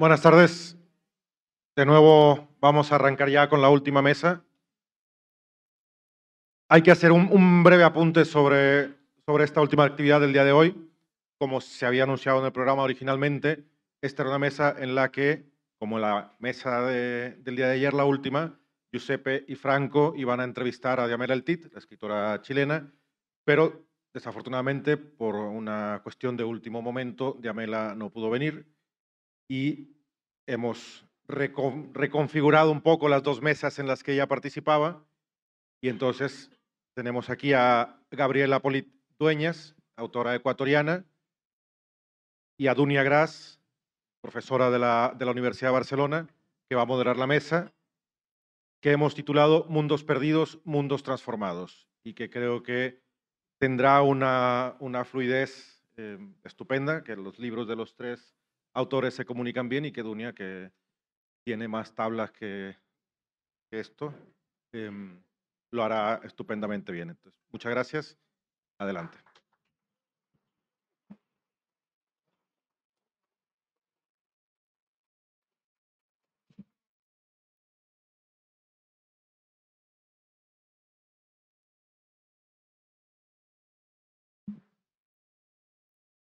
Buenas tardes. De nuevo vamos a arrancar ya con la última mesa. Hay que hacer un, breve apunte sobre, sobre esta última actividad del día de hoy. Como se había anunciado en el programa originalmente, esta era una mesa en la que, como la mesa del día de ayer, la última, Giuseppe y Franco iban a entrevistar a Diamela Eltit, la escritora chilena, pero desafortunadamente, por una cuestión de último momento, Diamela no pudo venir y hemos reconfigurado un poco las dos mesas en las que ella participaba y entonces tenemos aquí a Gabriela Polit Dueñas, autora ecuatoriana, y a Dunia Gras, profesora de la, Universidad de Barcelona, que va a moderar la mesa, que hemos titulado Mundos Perdidos, Mundos Transformados, y que creo que tendrá una, fluidez eh, estupenda, que los libros de los tres autores se comunican bien y que Dunia, que tiene más tablas que, esto, em, lo hará estupendamente bien. Entonces, muchas gracias. Adelante.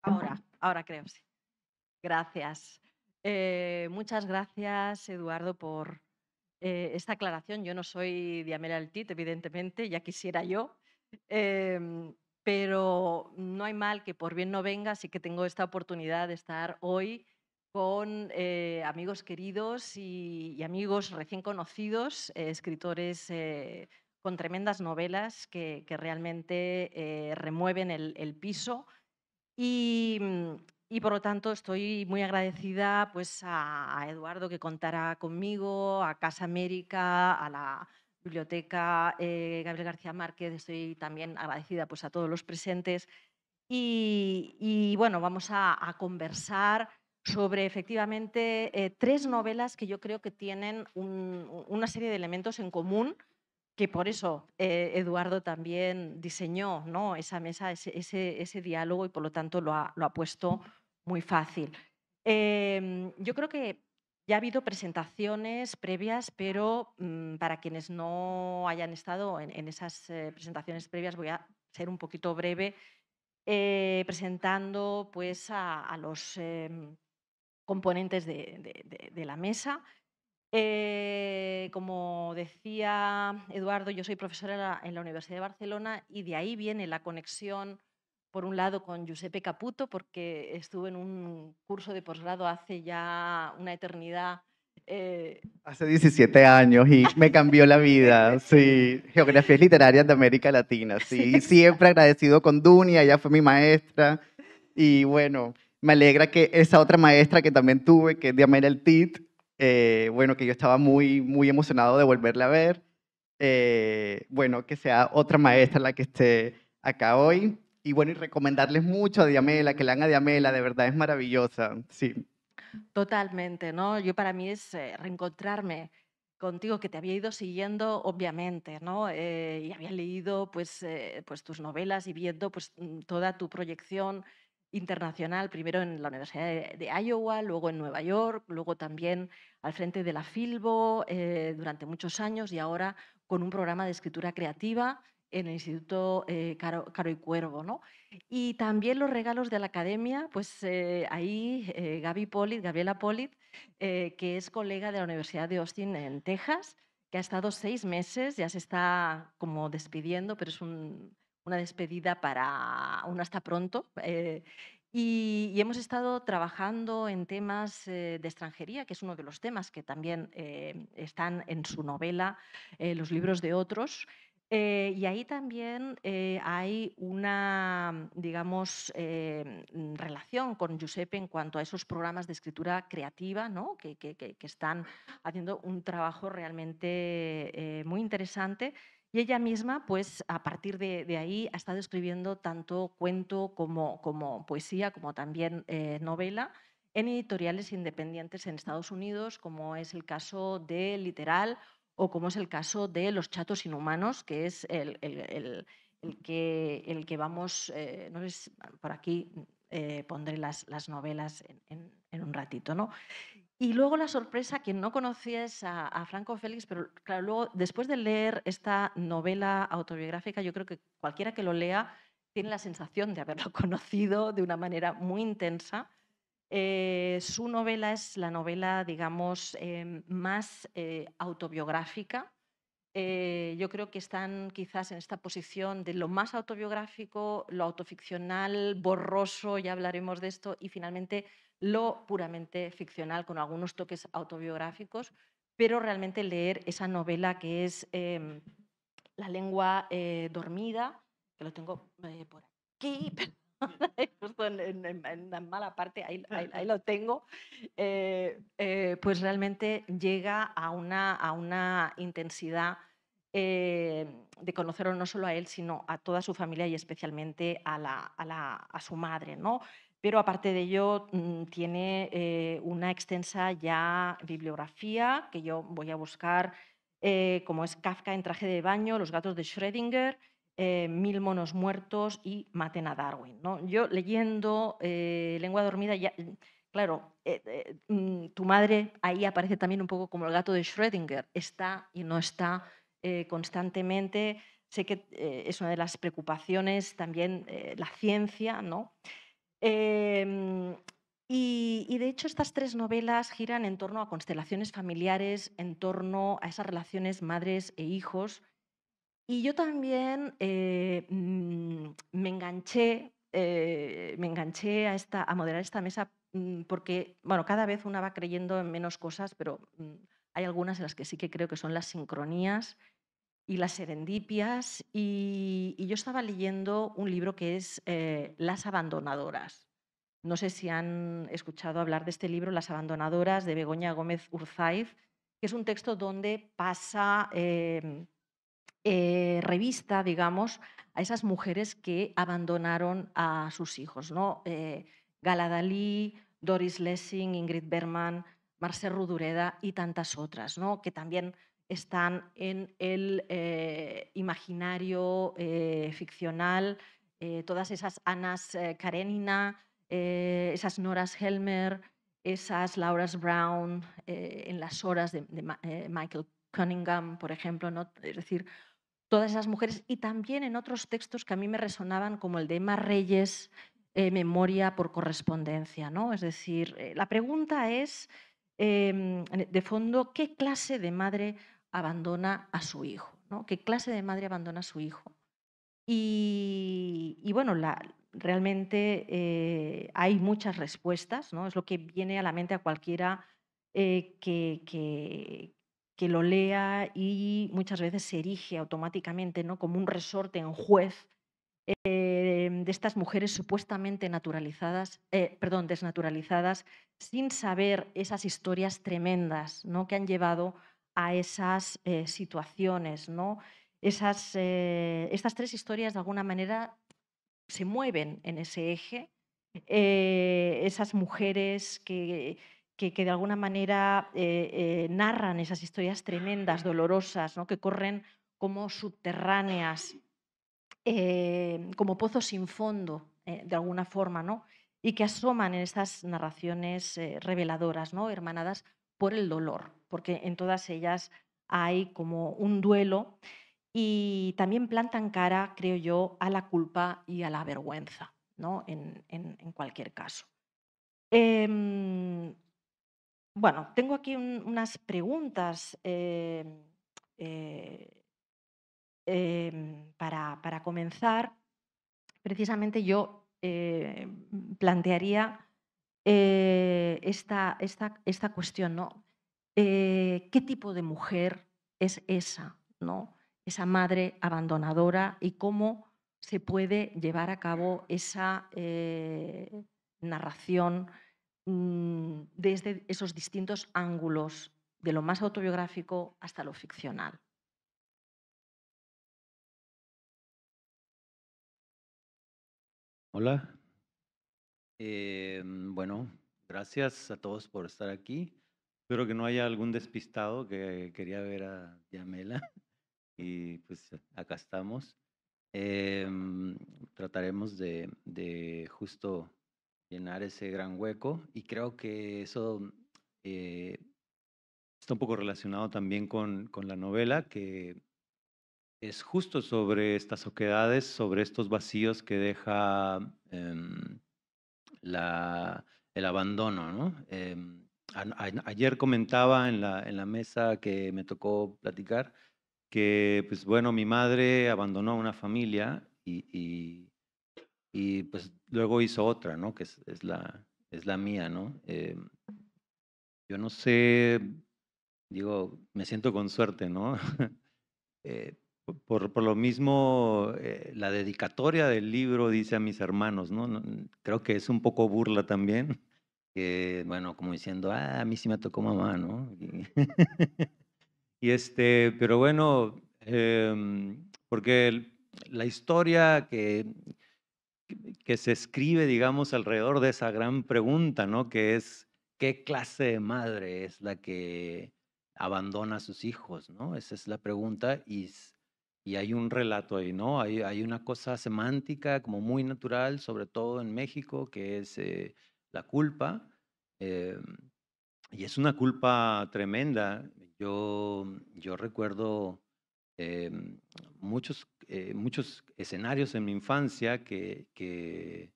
Ahora, ahora creo, sí. Gracias. Eh, muchas gracias, Eduardo, por eh, esta aclaración. Yo no soy Diamela Altit, evidentemente, ya quisiera yo, em, pero no hay mal que por bien no venga, así que tengo esta oportunidad de estar hoy con eh, amigos queridos y, amigos recién conocidos, escritores con tremendas novelas que, realmente remueven el, el piso. Y mm, y por lo tanto estoy muy agradecida pues, a Eduardo que contará conmigo, a Casa América, a la Biblioteca eh, Gabriel García Márquez, estoy también agradecida pues, a todos los presentes. Y, bueno, vamos a, conversar sobre efectivamente eh, tres novelas que yo creo que tienen una serie de elementos en común que por eso eh, Eduardo también diseñó ¿no? esa mesa, ese, ese, diálogo y por lo tanto lo ha, lo ha puesto muy fácil. Em, yo creo que ya ha habido presentaciones previas, pero mm, para quienes no hayan estado en, esas eh, presentaciones previas voy a ser un poquito breve, eh, presentando pues, a, los em, componentes de, la mesa. Eh, como decía Eduardo, yo soy profesora en la Universidad de Barcelona y de ahí viene la conexión por un lado con Giuseppe Caputo, porque estuve en un curso de posgrado hace ya una eternidad. Eh, hace 17 años y me cambió la vida, sí. Geografías literarias de América Latina, sí. Siempre agradecido con Dunia, ella fue mi maestra. Y bueno, me alegra que esa otra maestra que también tuve, que es Diamela El eh, bueno, que yo estaba muy, muy emocionado de volverla a ver. Eh, bueno, que sea otra maestra la que esté acá hoy. Y bueno, y recomendarles mucho a Diamela, que la a Diamela, de verdad es maravillosa, sí. Totalmente, ¿no? Yo para mí es eh, reencontrarme contigo, que te había ido siguiendo, obviamente, ¿no? Eh, y había leído pues, eh, pues tus novelas y viendo pues, mm, toda tu proyección internacional, primero en la Universidad de, Iowa, luego en Nueva York, luego también al frente de la Filbo durante muchos años y ahora con un programa de escritura creativa en el Instituto eh, Caro, y Cuervo. ¿no? Y también los regalos de la academia, pues eh, ahí eh, Gaby Polit, Gabriela Polit, eh, que es colega de la Universidad de Austin en Texas, que ha estado seis meses, ya se está como despidiendo, pero es una despedida para un hasta pronto. Y, hemos estado trabajando en temas de extranjería, que es uno de los temas que también están en su novela, eh, los libros de otros. Eh, y ahí también eh, hay una, digamos, eh, mm, relación con Giuseppe en cuanto a esos programas de escritura creativa, ¿no? que, que, que, están haciendo un trabajo realmente muy interesante. Y ella misma, pues a partir de, de, ahí, ha estado escribiendo tanto cuento como, como poesía, como también novela, en editoriales independientes en Estados Unidos, como es el caso de Literal o como es el caso de los chatos inhumanos, que es el, el, que, vamos, eh, no por aquí eh, pondré las, novelas en, un ratito. ¿no? Y luego la sorpresa, quien no conocías a, a, Franco Félix, pero claro, luego después de leer esta novela autobiográfica, yo creo que cualquiera que lo lea tiene la sensación de haberlo conocido de una manera muy intensa eh, su novela es la novela, digamos, eh, más eh, autobiográfica. yo creo que están quizás en esta posición de lo más autobiográfico, lo autoficcional, borroso, ya hablaremos de esto, y finalmente lo puramente ficcional, con algunos toques autobiográficos, pero realmente leer esa novela que es em, La lengua dormida, que lo tengo por aquí, justo en, la mala parte, ahí, lo tengo, eh, eh, pues realmente llega a una, a una intensidad eh, de conocerlo no solo a él, sino a toda su familia y especialmente a, la, a, su madre, ¿no? Pero aparte de ello, mm, tiene una extensa ya bibliografía que yo voy a buscar, como es Kafka en traje de baño, Los gatos de Schrödinger, eh, mil monos muertos y maten a Darwin. ¿no? Yo leyendo eh, Lengua Dormida, ya, mm, claro, eh, mm, tu madre ahí aparece también un poco como el gato de Schrödinger, está y no está constantemente. Sé que es una de las preocupaciones también la ciencia, ¿no? Em, y, y, de hecho estas tres novelas giran en torno a constelaciones familiares, en torno a esas relaciones madres e hijos, y yo también eh, mm, me enganché, eh, me enganché a, esta, a moderar esta mesa mm, porque, bueno, cada vez una va creyendo en menos cosas, pero mm, hay algunas en las que sí que creo que son las sincronías y las serendipias. Y, yo estaba leyendo un libro que es eh, Las Abandonadoras. No sé si han escuchado hablar de este libro, Las Abandonadoras, de Begoña Gómez Urzaiz, que es un texto donde pasa... Em, eh, revista, digamos, a esas mujeres que abandonaron a sus hijos. ¿no? Eh, Gala Dalí, Doris Lessing, Ingrid Berman, Marcel Rudureda y tantas otras, ¿no? que también están en el eh, imaginario eh, ficcional, todas esas Anas Karenina, esas Noras Helmer, esas Lauras Brown, en las horas de, de Michael Cunningham, por ejemplo, ¿no? es decir, todas esas mujeres y también en otros textos que a mí me resonaban como el de Emma Reyes, eh, Memoria por correspondencia. ¿no? Es decir, eh, la pregunta es, em, de fondo, ¿qué clase de madre abandona a su hijo? ¿no? ¿Qué clase de madre abandona a su hijo? Y, bueno, la, realmente eh, hay muchas respuestas, ¿no? es lo que viene a la mente a cualquiera que, que, que lo lea y muchas veces se erige automáticamente ¿no? como un resorte en juez eh, de estas mujeres supuestamente naturalizadas, eh, perdón, desnaturalizadas, sin saber esas historias tremendas ¿no? que han llevado a esas eh, situaciones. ¿no? Esas, estas tres historias de alguna manera se mueven en ese eje. esas mujeres que que, de alguna manera eh, eh, narran esas historias tremendas, dolorosas, ¿no? que corren como subterráneas, eh, como pozos sin fondo, de alguna forma, ¿no? y que asoman en esas narraciones reveladoras, ¿no? hermanadas por el dolor, porque en todas ellas hay como un duelo y también plantan cara, creo yo, a la culpa y a la vergüenza, ¿no? en, cualquier caso. Em, bueno, tengo aquí unas preguntas em, eh, em, para, comenzar. Precisamente yo eh, plantearía eh, esta, cuestión, ¿Qué tipo de mujer es esa, ¿no? Esa madre abandonadora y cómo se puede llevar a cabo esa narración Mm, desde esos distintos ángulos, de lo más autobiográfico hasta lo ficcional. Hola. Eh, bueno, gracias a todos por estar aquí. Espero que no haya algún despistado que quería ver a Yamela. Y pues acá estamos. Em, trataremos de, justo llenar ese gran hueco y creo que eso eh, está un poco relacionado también con, la novela que es justo sobre estas oquedades, sobre estos vacíos que deja em, la, el abandono. Em, ayer comentaba en la, en la mesa que me tocó platicar que, pues bueno, mi madre abandonó a una familia y y pues luego hizo otra, ¿no? Que es, es la, es la mía, ¿no? Em, yo no sé, digo, me siento con suerte, ¿no? Eh, por, por, lo mismo, eh, la dedicatoria del libro dice a mis hermanos, ¿no? creo que es un poco burla también, que, bueno, como diciendo, ah, a mí sí me tocó mamá, ¿no? Y, este, pero bueno, em, porque la historia que, que se escribe, digamos, alrededor de esa gran pregunta, ¿no? Que es, ¿qué clase de madre es la que abandona a sus hijos, ¿no? Esa es la pregunta y, y hay un relato ahí, ¿no? Hay, hay una cosa semántica como muy natural, sobre todo en México, que es eh, la culpa. Eh, y es una culpa tremenda. Yo, yo recuerdo eh, muchos eh, muchos escenarios en mi infancia que,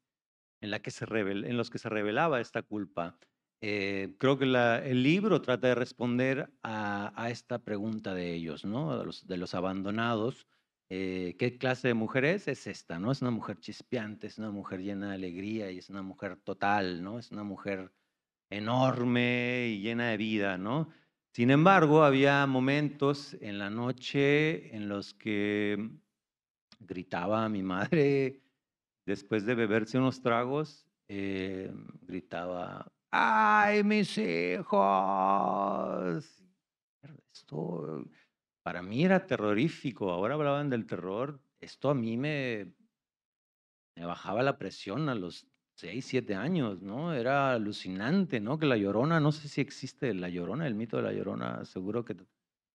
en, la que se revel, en los que se revelaba esta culpa. Eh, creo que la, el libro trata de responder a, esta pregunta de ellos, ¿no? de, los, de los abandonados. Eh, ¿Qué clase de mujer es? Es esta, ¿no? Es una mujer chispeante, es una mujer llena de alegría y es una mujer total, ¿no? Es una mujer enorme y llena de vida, ¿no? Sin embargo, había momentos en la noche en los que gritaba a mi madre después de beberse unos tragos, eh, gritaba, ¡ay, mis hijos! Esto para mí era terrorífico, ahora hablaban del terror, esto a mí me, me bajaba la presión a los 6, 7 años, ¿no? Era alucinante, ¿no? Que la llorona, no sé si existe la llorona, el mito de la llorona, seguro que...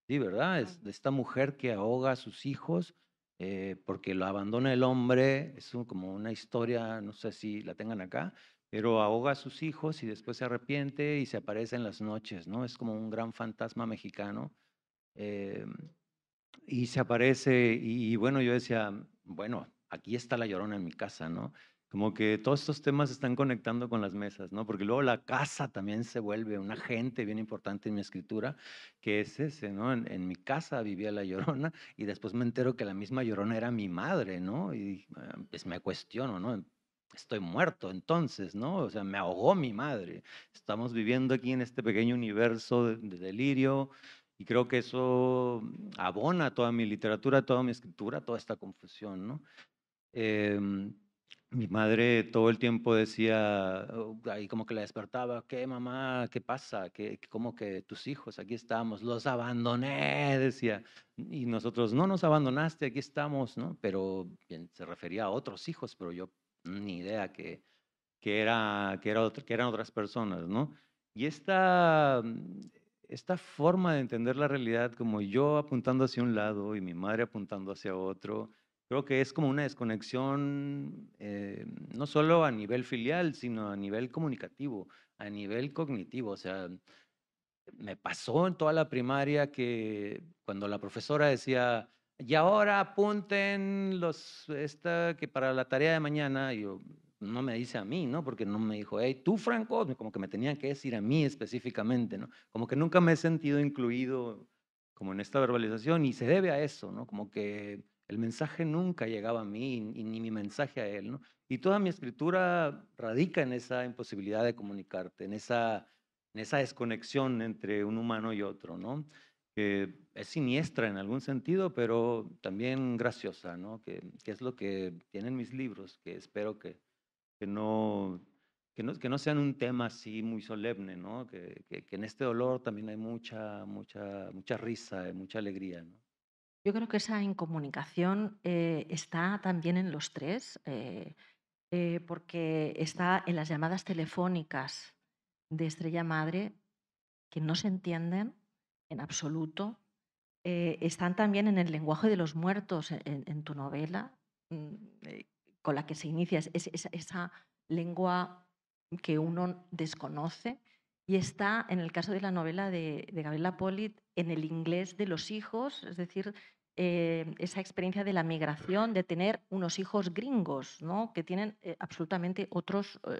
Sí, ¿verdad? Es de esta mujer que ahoga a sus hijos eh, porque lo abandona el hombre, es como una historia, no sé si la tengan acá, pero ahoga a sus hijos y después se arrepiente y se aparece en las noches, ¿no? Es como un gran fantasma mexicano. Eh, y se aparece, y, bueno, yo decía, bueno, aquí está la llorona en mi casa, ¿no? Como que todos estos temas están conectando con las mesas, ¿no? Porque luego la casa también se vuelve un agente bien importante en mi escritura, que es ese, ¿no? En, mi casa vivía la llorona y después me entero que la misma llorona era mi madre, ¿no? Y ah, pues me cuestiono, ¿no? estoy muerto entonces, ¿no? O sea, me ahogó mi madre. Estamos viviendo aquí en este pequeño universo de, delirio y creo que eso abona toda mi literatura, toda mi escritura, toda esta confusión, ¿no? Em, mi madre todo el tiempo decía, oh, ahí como que la despertaba, ¿qué mamá? ¿Qué pasa? ¿Qué, ¿Cómo que tus hijos? Aquí estamos, los abandoné, decía. Y nosotros, no nos abandonaste, aquí estamos, ¿no? Pero bien, se refería a otros hijos, pero yo ni idea que, era, que eran otras personas, ¿no? Y mm, esta forma de entender la realidad, como yo apuntando hacia un lado y mi madre apuntando hacia otro, creo que es como una desconexión, eh, no solo a nivel filial, sino a nivel comunicativo, a nivel cognitivo. O sea, me pasó en toda la primaria que cuando la profesora decía, y ahora apunten los, esta, que para la tarea de mañana, yo, no me dice a mí, ¿no? Porque no me dijo, hey, tú, Franco, como que me tenían que decir a mí específicamente, ¿no? Como que nunca me he sentido incluido como en esta verbalización y se debe a eso, ¿no? Como que el mensaje nunca llegaba a mí y, ni mi mensaje a él. ¿no? Y toda mi escritura radica en esa imposibilidad de comunicarte, en esa, en desconexión entre un humano y otro, ¿no? que es siniestra en algún sentido, pero también graciosa, ¿no? que, es lo que tienen mis libros, que espero que, no que sean un tema así muy solemne, ¿no? Que, en este dolor también hay mucha, mucha, mucha risa, mucha alegría, ¿no? Yo creo que esa incomunicación eh, está también en los tres, eh, eh, porque está en las llamadas telefónicas de Estrella Madre, que no se entienden en absoluto. están también en el lenguaje de los muertos e-, en, tu novela, mm, con la que se inicia esa lengua que uno desconoce. Y está, en el caso de la novela de, de Gabriela Polit, en el inglés de los hijos, es decir, eh, esa experiencia de la migración, de tener unos hijos gringos, ¿no? que tienen eh, absolutamente otros eh,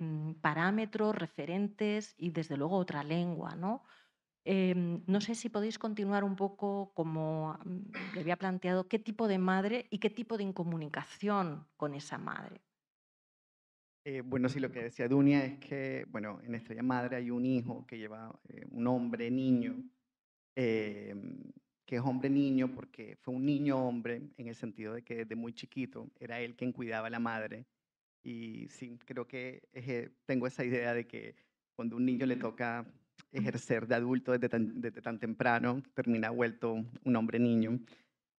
em, parámetros, referentes y desde luego otra lengua. ¿no? Em, no sé si podéis continuar un poco como mm, le había planteado, qué tipo de madre y qué tipo de incomunicación con esa madre. Eh, bueno, sí, lo que decía Dunia es que, bueno, en Estrella Madre hay un hijo que lleva eh, un hombre niño, em, que es hombre niño porque fue un niño hombre en el sentido de que desde muy chiquito era él quien cuidaba a la madre. Y sí, creo que eh, tengo esa idea de que cuando un niño le toca ejercer de adulto desde tan, temprano, termina vuelto un hombre niño.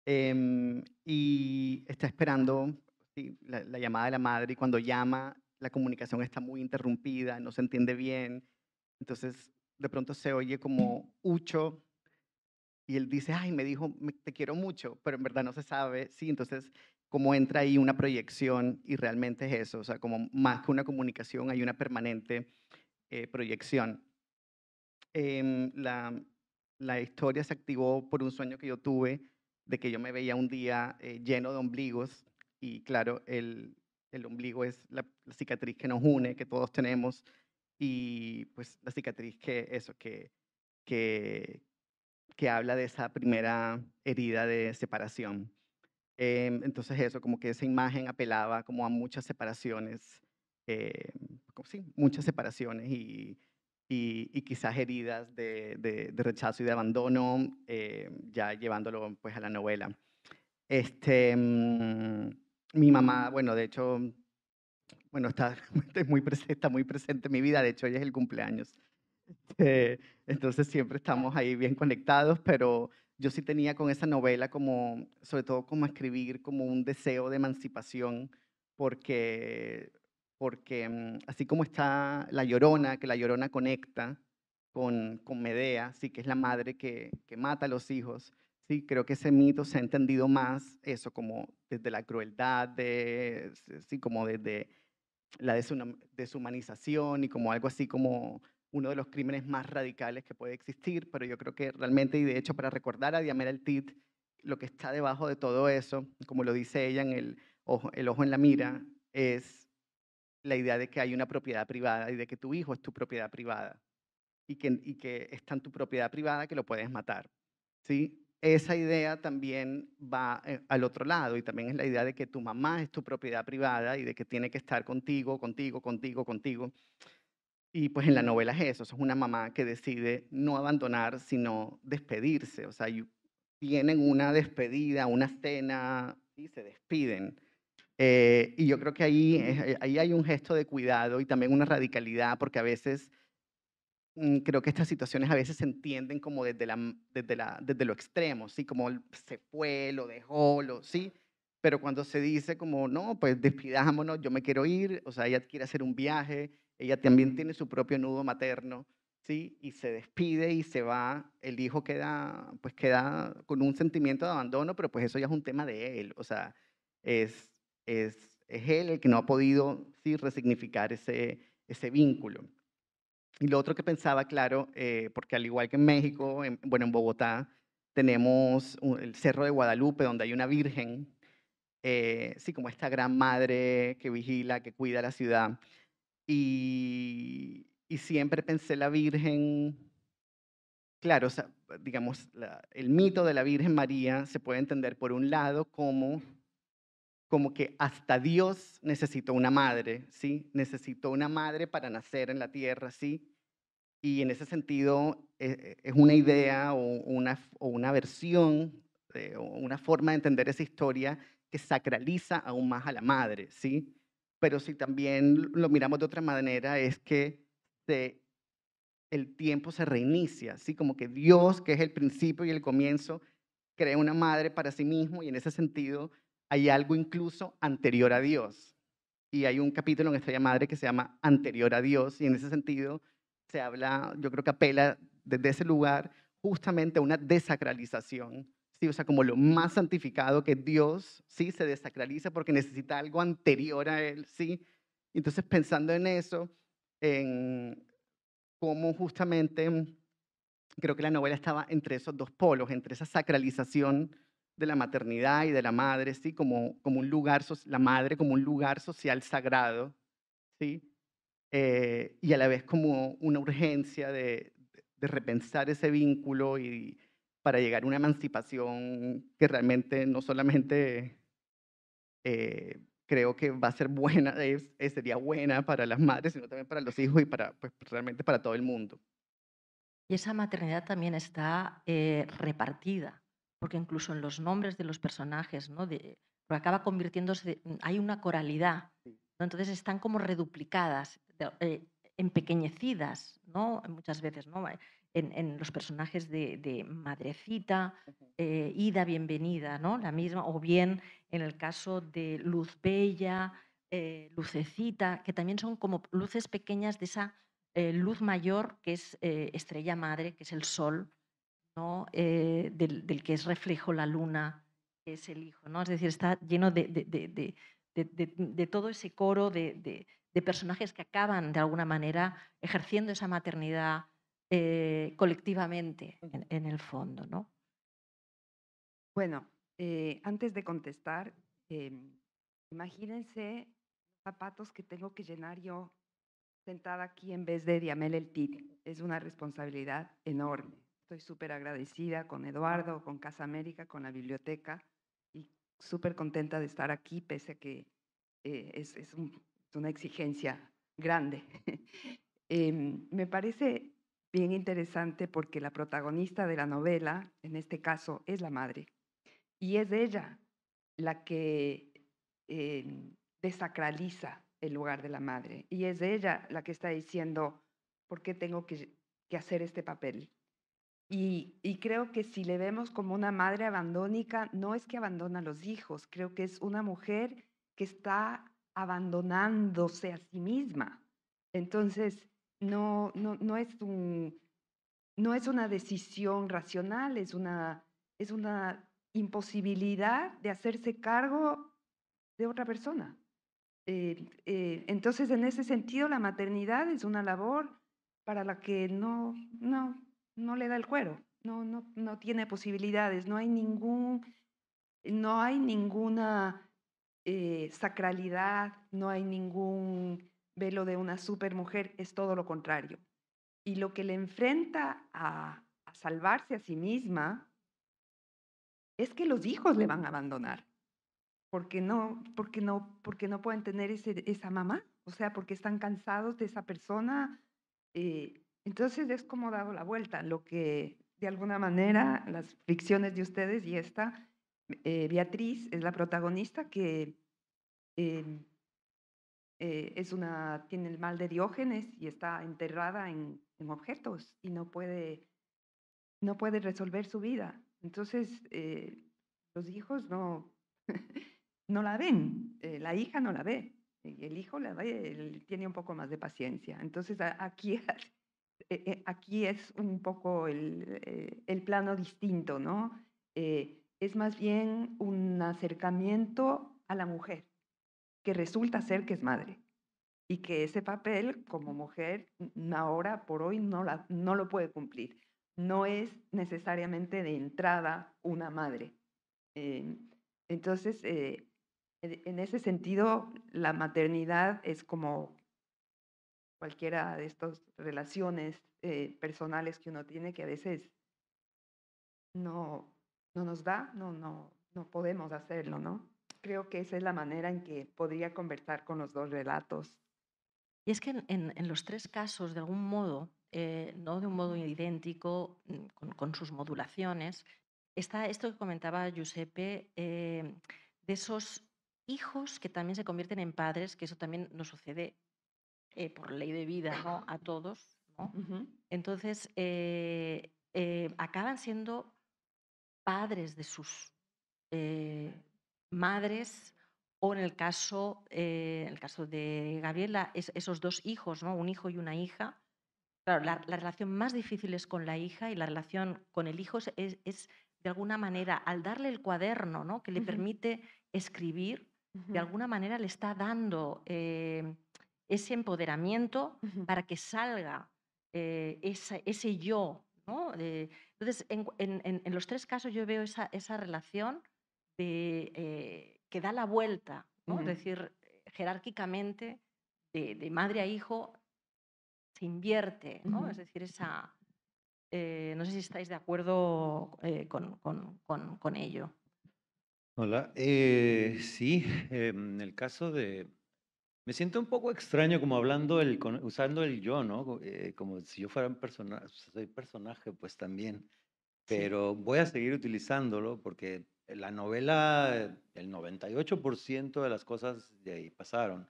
Em, y está esperando la, la, llamada de la madre y cuando llama la comunicación está muy interrumpida, no se entiende bien. Entonces, de pronto se oye como Ucho y él dice, ay, me dijo, te quiero mucho, pero en verdad no se sabe. Sí, entonces, como entra ahí una proyección y realmente es eso, o sea, como más que una comunicación hay una permanente eh, proyección. Em, la, la historia se activó por un sueño que yo tuve de que yo me veía un día eh, lleno de ombligos y claro, el, el ombligo es la, cicatriz que nos une, que todos tenemos, y pues la cicatriz que eso, que, que, que habla de esa primera herida de separación. Em, entonces eso, como que esa imagen apelaba como a muchas separaciones, eh, como, sí, muchas separaciones y, y, quizás heridas de, de, rechazo y de abandono, em, ya llevándolo pues a la novela. Este... Mm, mi mamá, bueno, de hecho, bueno, está, muy presente, está muy presente en mi vida, de hecho, hoy es el cumpleaños. Este, entonces siempre estamos ahí bien conectados, pero yo sí tenía con esa novela como, sobre todo como escribir, como un deseo de emancipación, porque, porque mm, así como está La Llorona, que La Llorona conecta con, con Medea, sí que es la madre que, que mata a los hijos, Sí, creo que ese mito se ha entendido más eso como desde la crueldad, sí, como desde la deshumanización y como algo así como uno de los crímenes más radicales que puede existir, pero yo creo que realmente, y de hecho para recordar a Diamela el lo que está debajo de todo eso, como lo dice ella en el ojo, el ojo en la mira, es la idea de que hay una propiedad privada y de que tu hijo es tu propiedad privada y que, y que es tan tu propiedad privada que lo puedes matar. ¿sí? esa idea también va eh, al otro lado y también es la idea de que tu mamá es tu propiedad privada y de que tiene que estar contigo, contigo, contigo, contigo. Y pues en la novela es eso, es una mamá que decide no abandonar, sino despedirse. O sea, tienen una despedida, una cena y se despiden. Eh, y yo creo que ahí, eh, ahí hay un gesto de cuidado y también una radicalidad, porque a veces Mm, creo que estas situaciones a veces se entienden como desde, desde, desde lo extremo, ¿sí? Como se fue, lo dejó, ¿sí? Pero cuando se dice como, no, pues despidámonos, yo me quiero ir, o sea, ella quiere hacer un viaje, ella también tiene su propio nudo materno, ¿sí? Y se despide y se va, el hijo queda, pues queda con un sentimiento de abandono, pero pues eso ya es un tema de él, o sea, es, es, es él el que no ha podido, Resignificar ese, ese vínculo. Y lo otro que pensaba, claro, eh, porque al igual que en México, bueno, en Bogotá, tenemos el Cerro de Guadalupe, donde hay una virgen, eh, sí, como esta gran madre que vigila, que cuida la ciudad. Y, siempre pensé la Virgen, claro, o sea, digamos, el mito de la Virgen María se puede entender por un lado como como que hasta Dios necesitó una madre, ¿sí? Necesitó una madre para nacer en la tierra, ¿sí? Y en ese sentido e, e, es una idea o una, o una versión eh, o una forma de entender esa historia que sacraliza aún más a la madre, ¿sí? Pero si también lo miramos de otra manera es que el tiempo se reinicia, ¿sí? Como que Dios, que es el principio y el comienzo, crea una madre para sí mismo y en ese sentido hay algo incluso anterior a Dios. Y hay un capítulo en Estrella Madre que se llama Anterior a Dios, y en ese sentido se habla, yo creo que apela desde ese lugar justamente a una desacralización, ¿sí? o sea, como lo más santificado que Dios, sí, se desacraliza porque necesita algo anterior a Él, sí. Entonces, pensando en eso, en cómo justamente creo que la novela estaba entre esos dos polos, entre esa sacralización de la maternidad y de la madre, ¿sí? Como, como un lugar, la madre como un lugar social sagrado, ¿sí? Eh, y a la vez como una urgencia de, repensar ese vínculo y para llegar a una emancipación que realmente no solamente eh, creo que va a ser buena, eh, sería buena para las madres, sino también para los hijos y para, pues, realmente para todo el mundo. Y esa maternidad también está repartida porque incluso en los nombres de los personajes, ¿no? De, acaba convirtiéndose, mm, hay una coralidad, ¿no? entonces están como reduplicadas, eh, empequeñecidas, ¿no? Muchas veces, ¿no? Eh, en, los personajes de, Madrecita, eh, Ida Bienvenida, ¿no? La misma, o bien en el caso de Luz Bella, Lucecita, que también son como luces pequeñas de esa luz mayor que es Estrella Madre, que es el sol, eh, del, que es reflejo la luna, que es el hijo. Es decir, está lleno de, todo ese coro de, personajes que acaban de alguna manera ejerciendo esa maternidad eh, colectivamente en, el fondo. Bueno, eh, antes de contestar, em, imagínense zapatos que tengo que llenar yo sentada aquí en vez de Diamel el Tit. Es una responsabilidad enorme. Estoy súper agradecida con Eduardo, con Casa América, con la biblioteca y súper contenta de estar aquí, pese a que eh, es, una exigencia grande. Em, me parece bien interesante porque la protagonista de la novela, en este caso, es la madre. Y es ella la que em, desacraliza el lugar de la madre. Y es ella la que está diciendo, ¿por qué tengo que, que hacer este papel? Y, creo que si le vemos como una madre abandónica, no es que abandona a los hijos, creo que es una mujer que está abandonándose a sí misma. Entonces, no, no, no, es, un, no es una decisión racional, es una, es una imposibilidad de hacerse cargo de otra persona. Eh, eh, entonces, en ese sentido, la maternidad es una labor para la que no, no, no le da el cuero, no, no, no tiene posibilidades, no hay, ningún, no hay ninguna eh, sacralidad, no hay ningún velo de una supermujer, es todo lo contrario. Y lo que le enfrenta a, salvarse a sí misma es que los hijos le van a abandonar porque no, porque no, porque no pueden tener ese, esa mamá, o sea, porque están cansados de esa persona eh, entonces es como dado la vuelta, lo que de alguna manera las ficciones de ustedes y esta, eh, Beatriz es la protagonista que em, eh, es una, tiene el mal de Diógenes y está enterrada en, objetos y no puede, no puede resolver su vida. Entonces eh, los hijos no, no la ven, la hija no la ve, el hijo la ve, tiene un poco más de paciencia. Entonces aquí Eh, eh, aquí es un poco el, eh, plano distinto, ¿no? es más bien un acercamiento a la mujer, que resulta ser que es madre y que ese papel como mujer ahora por hoy no, la, no lo puede cumplir. No es necesariamente de entrada una madre. entonces, en ese sentido, la maternidad es como cualquiera de estas relaciones eh, personales que uno tiene que a veces no, no nos da, no, no, no podemos hacerlo, ¿no? Creo que esa es la manera en que podría conversar con los dos relatos. Y es que en, los tres casos, de algún modo, eh, no de un modo idéntico, mm, con, sus modulaciones, está esto que comentaba Giuseppe, eh, de esos hijos que también se convierten en padres, que eso también nos sucede eh, por ley de vida ¿no? a todos. ¿no? Entonces, eh, eh, acaban siendo padres de sus madres o en el caso, en el caso de Gabriela, es, esos dos hijos, ¿no? un hijo y una hija. Claro, la, relación más difícil es con la hija y la relación con el hijo es, de alguna manera, al darle el cuaderno ¿no? que le permite escribir, de alguna manera le está dando ese empoderamiento para que salga eh, ese yo. Eh, entonces, en, los tres casos yo veo esa, relación de, eh, que da la vuelta, es decir, jerárquicamente, de, madre a hijo, se invierte, ¿no? es decir, esa... no sé si estáis de acuerdo con, ello. Hola, sí, en el caso de, me siento un poco extraño como hablando el, usando el yo, ¿no? como eh, si yo fuera un personaje, soy personaje pues también, pero voy a seguir utilizándolo porque la novela, el 98% de las cosas de ahí pasaron.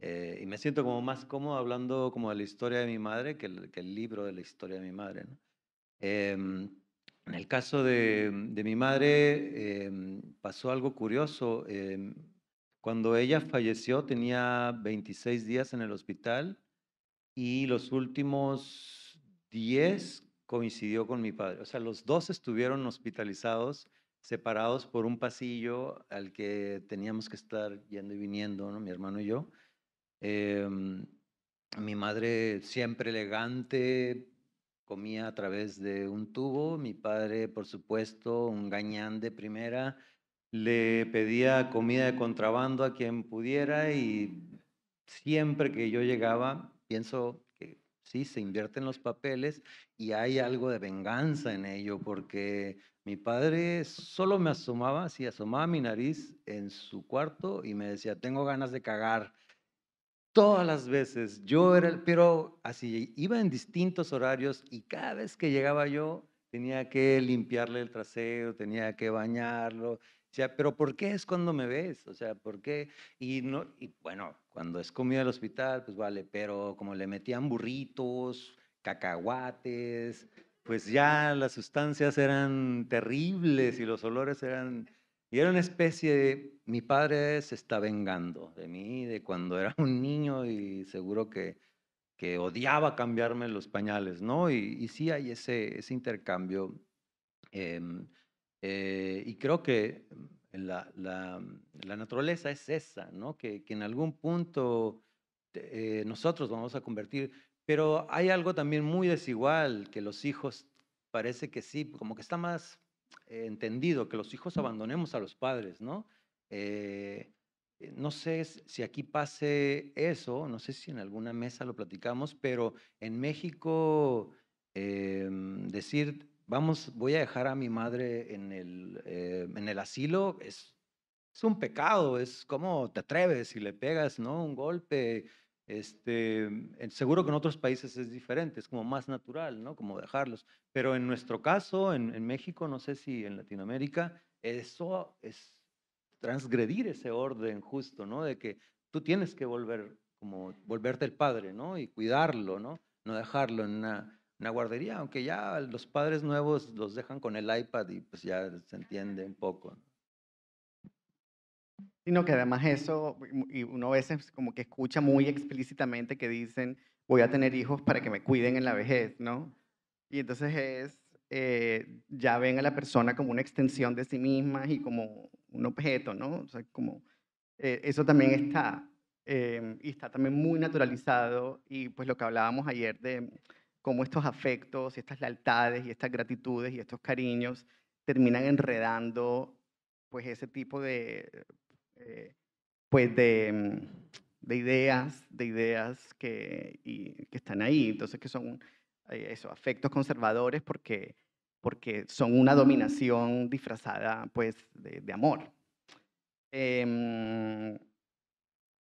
Eh, y me siento como más cómodo hablando como de la historia de mi madre que el, libro de la historia de mi madre, ¿no? Em, en el caso de, de mi madre em, pasó algo curioso em, cuando ella falleció tenía 26 días en el hospital y los últimos 10 coincidió con mi padre. O sea, los dos estuvieron hospitalizados, separados por un pasillo al que teníamos que estar yendo y viniendo, mi hermano y yo. Em, mi madre siempre elegante, comía a través de un tubo, mi padre, por supuesto, un gañán de primera le pedía comida de contrabando a quien pudiera y siempre que yo llegaba, pienso que sí, se invierten los papeles y hay algo de venganza en ello, porque mi padre solo me asomaba, así asomaba mi nariz en su cuarto y me decía, tengo ganas de cagar. Todas las veces, yo era el, pero así, iba en distintos horarios y cada vez que llegaba yo, tenía que limpiarle el trasero, tenía que bañarlo, sea, pero ¿por qué es cuando me ves? O sea, ¿por qué? Y, no, y bueno, cuando es comida del hospital, pues vale, pero como le metían burritos, cacahuates, pues ya las sustancias eran terribles y los olores eran... Y era una especie de, mi padre se está vengando de mí, de cuando era un niño y seguro que, que odiaba cambiarme los pañales, ¿no? Y, sí hay ese, ese intercambio. Em, eh, y creo que la, la, naturaleza es esa, ¿no? que, que en algún punto eh, nosotros vamos a convertir, pero hay algo también muy desigual, que los hijos parece que sí, como que está más entendido, que los hijos abandonemos a los padres, ¿no? Eh, no sé si aquí pase eso, no sé si en alguna mesa lo platicamos, pero en México em, decir vamos, voy a dejar a mi madre en el, eh, asilo, es, es un pecado, es como te atreves y le pegas, ¿no? Un golpe. Este, seguro que en otros países es diferente, es como más natural, ¿no? Como dejarlos. Pero en nuestro caso, en, en México, no sé si en Latinoamérica, eso es transgredir ese orden justo, ¿no? De que tú tienes que volver, como volverte el padre, ¿no? Y cuidarlo, ¿no? No dejarlo en una una guardería, aunque ya los padres nuevos los dejan con el iPad y pues ya se entiende un poco. Sino que además eso, y uno a veces como que escucha muy explícitamente que dicen, voy a tener hijos para que me cuiden en la vejez, ¿no? Y entonces es, eh, ya ven a la persona como una extensión de sí misma y como un objeto, ¿no? O sea, como, eh, eso también está, em, y está también muy naturalizado, y pues lo que hablábamos ayer de cómo estos afectos y estas lealtades y estas gratitudes y estos cariños terminan enredando pues ese tipo de, eh, pues mm, de, ideas, de ideas que, están ahí, entonces que son eh, afectos conservadores porque, porque son una dominación disfrazada pues de, amor. Em,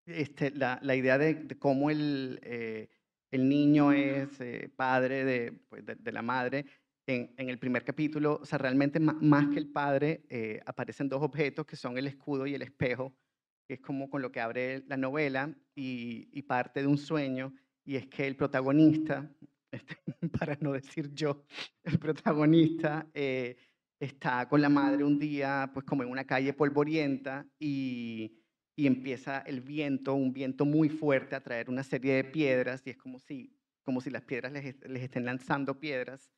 este, la, idea de, cómo el, eh, el niño es eh, padre pues, de, la madre. En, el primer capítulo, o sea, realmente más que el padre, eh, aparecen dos objetos que son el escudo y el espejo, que es como con lo que abre la novela y, parte de un sueño, y es que el protagonista, este, para no decir yo, el protagonista eh, está con la madre un día, pues como en una calle polvorienta y y empieza el viento, un viento muy fuerte, a traer una serie de piedras y es como si, como si las piedras les, estén lanzando piedras.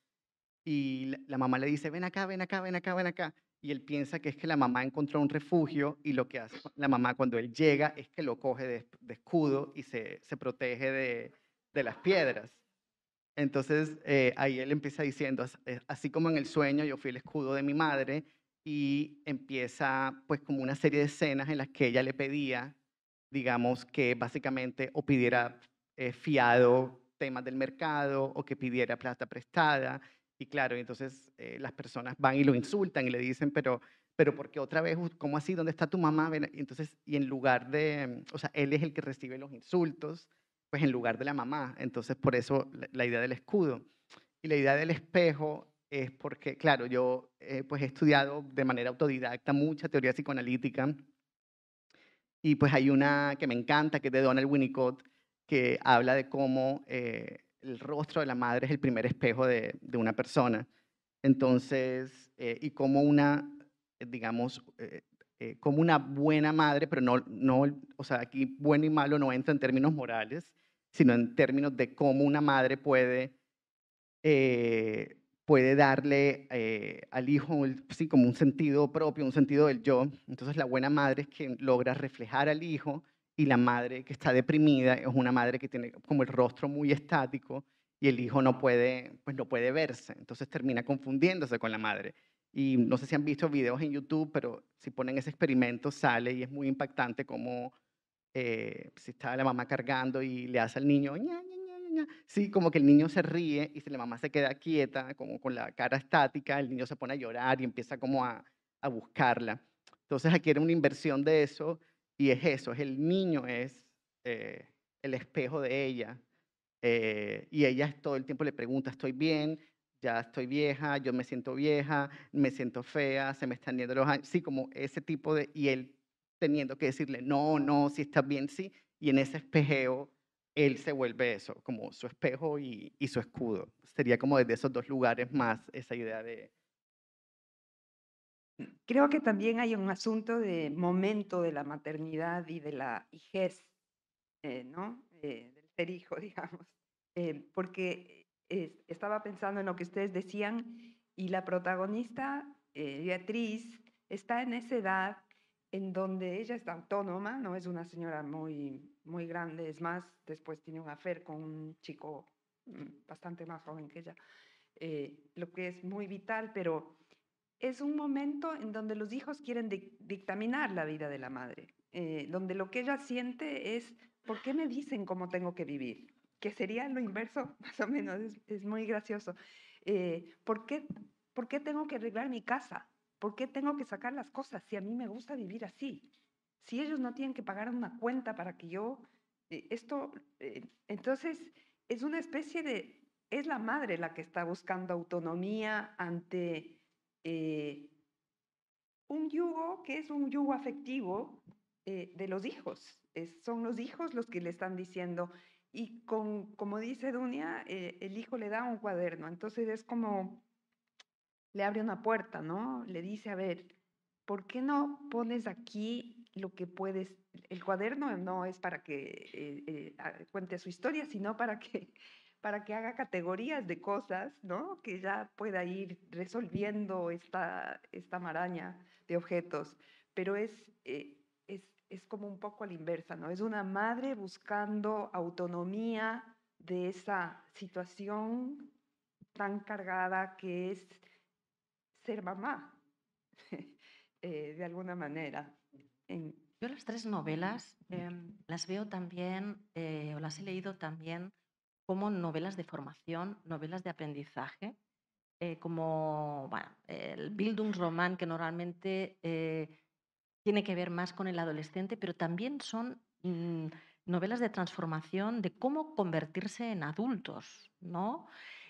Y la, mamá le dice, ven acá, ven acá, ven acá, ven acá. Y él piensa que es que la mamá encontró un refugio y lo que hace la mamá cuando él llega es que lo coge de, escudo y se, se protege de, de las piedras. Entonces eh, ahí él empieza diciendo, eh, así como en el sueño yo fui el escudo de mi madre, y empieza pues como una serie de escenas en las que ella le pedía, digamos, que básicamente o pidiera eh, fiado temas del mercado o que pidiera plata prestada. Y claro, entonces eh, las personas van y lo insultan y le dicen, pero, pero ¿por qué otra vez? ¿Cómo así? ¿Dónde está tu mamá? Y entonces, y en lugar de, o sea, él es el que recibe los insultos, pues en lugar de la mamá. Entonces, por eso la idea del escudo. Y la idea del espejo es porque, claro, yo eh, pues he estudiado de manera autodidacta mucha teoría psicoanalítica y pues hay una que me encanta, que es de Donald Winnicott, que habla de cómo eh, el rostro de la madre es el primer espejo de, de una persona. Entonces, eh, y cómo una, digamos, como una buena madre, pero no, no, o sea, aquí bueno y malo no entra en términos morales, sino en términos de cómo una madre puede puede darle eh, al hijo sí, como un sentido propio, un sentido del yo. Entonces la buena madre es quien logra reflejar al hijo y la madre que está deprimida es una madre que tiene como el rostro muy estático y el hijo no puede, pues no puede verse. Entonces termina confundiéndose con la madre. Y no sé si han visto videos en YouTube, pero si ponen ese experimento sale y es muy impactante como eh, si está la mamá cargando y le hace al niño, ña, Sí, como que el niño se ríe y si la mamá se queda quieta, como con la cara estática, el niño se pone a llorar y empieza como a, buscarla. Entonces aquí era una inversión de eso y es eso, es el niño es eh, el espejo de ella eh, y ella todo el tiempo le pregunta, ¿estoy bien? Ya estoy vieja, yo me siento vieja, me siento fea, se me están yendo los años, sí, como ese tipo de, y él teniendo que decirle, no, no, si estás bien, sí, y en ese espejeo él se vuelve eso, como su espejo y, su escudo. Sería como desde esos dos lugares más esa idea de... Mm, creo que también hay un asunto de momento de la maternidad y de la hijez, eh, ¿no? Eh, del ser hijo, digamos. Eh, porque estaba pensando en lo que ustedes decían y la protagonista, Beatriz, está en esa edad en donde ella está autónoma, no es una señora muy, muy grande, es más, después tiene un affair con un chico mm, bastante más joven que ella, eh, lo que es muy vital, pero es un momento en donde los hijos quieren dictaminar la vida de la madre, eh, donde lo que ella siente es, ¿por qué me dicen cómo tengo que vivir? Que sería lo inverso, más o menos, es, muy gracioso. Eh, ¿por, ¿Por qué tengo que arreglar mi casa? ¿Por qué tengo que sacar las cosas si a mí me gusta vivir así? Si ellos no tienen que pagar una cuenta para que yo... Eh, esto, eh, entonces, es una especie de... Es la madre la que está buscando autonomía ante eh, un yugo que es un yugo afectivo de los hijos. son los hijos los que le están diciendo, y con, como dice Dunia, el hijo le da un cuaderno. Entonces es como le abre una puerta, ¿no? Le dice, a ver, ¿por qué no pones aquí lo que puedes? El cuaderno no es para que eh, eh, ah, cuente su historia, sino para que, para que haga categorías de cosas, ¿no? Que ya pueda ir resolviendo esta, esta maraña de objetos. Pero es, eh, es, es como un poco a la inversa, ¿no? Es una madre buscando autonomía de esa situación tan cargada que es ser mamá, eh, de alguna manera. Yo las tres novelas em, las veo también, eh, o las he leído también como novelas de formación, novelas de aprendizaje, eh, como el Bildungsroman, que normalmente tiene que ver más con el adolescente, pero también son mm, novelas de transformación, de cómo convertirse en adultos, ¿no?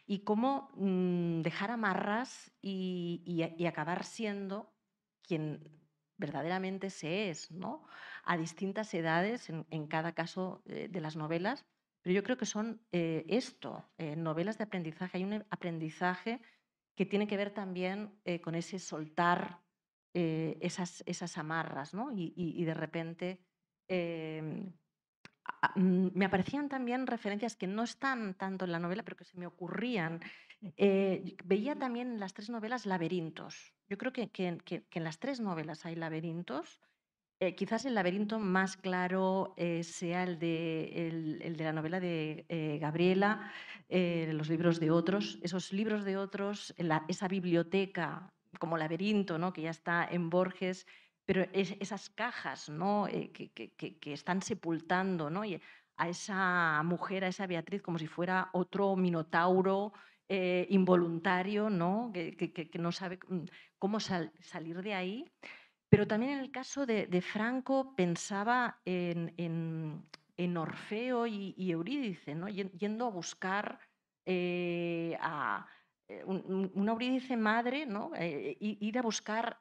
y cómo mm, dejar amarras y, acabar siendo quien verdaderamente se es, ¿no? A distintas edades, en, cada caso eh, de las novelas, pero yo creo que son eh, esto, eh, novelas de aprendizaje. Hay un aprendizaje que tiene que ver también con ese soltar esas, esas amarras, ¿no? y de repente em, Mm, me aparecían también referencias que no están tanto en la novela, pero que se me ocurrían. Eh, veía también en las tres novelas laberintos. Yo creo que, en las tres novelas hay laberintos. Eh, quizás el laberinto más claro eh, sea el de, la novela de Gabriela, los libros de otros. Esos libros de otros, esa biblioteca como laberinto, ¿no? que ya está en Borges pero esas cajas ¿no? Eh, que, están sepultando ¿no? a esa mujer, a esa Beatriz, como si fuera otro minotauro eh, involuntario, ¿no? Que, no sabe cómo salir de ahí. Pero también en el caso de, Franco pensaba en, Orfeo y, Eurídice, yendo a buscar eh, a una Eurídice madre, ir a buscar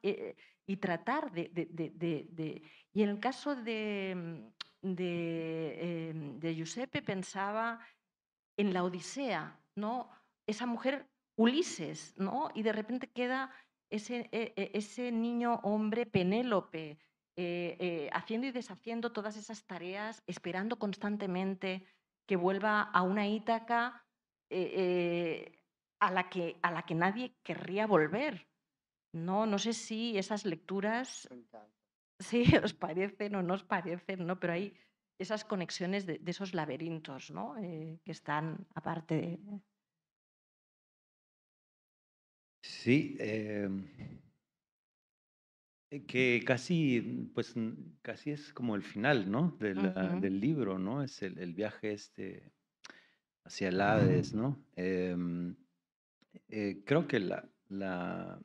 y tratar de... y en el caso de, mm, em, de, Giuseppe pensaba en la Odisea, ¿no? Esa mujer Ulises, ¿no? Y de repente queda ese, e, e, ese niño hombre Penélope eh, eh, haciendo y deshaciendo todas esas tareas, esperando constantemente que vuelva a una Ítaca eh, a, la que, a la que nadie querría volver, no, no sé si esas lecturas, sí, os parecen o no os parecen, ¿no? pero hay esas conexiones de, esos laberintos ¿no? Eh, que están aparte de... Sí, em, eh, que casi, mm, pues, mm, casi es como el final ¿no? del libro, ¿no? es el, viaje este hacia el Hades, em, eh, creo que la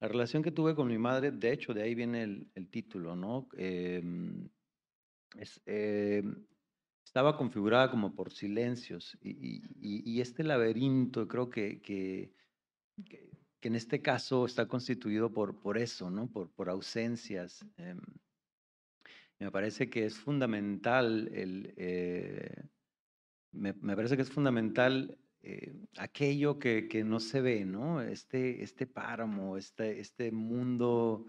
la relación que tuve con mi madre, de hecho, de ahí viene el, título, ¿no? Em, em, estaba configurada como por silencios y, este laberinto creo que, en este caso está constituido por, por eso, ¿no? Por, por ausencias. Em. me parece que es fundamental el... Eh, me, parece que es fundamental eh, aquello que, no se ve, ¿no? Este, este páramo, este, este mundo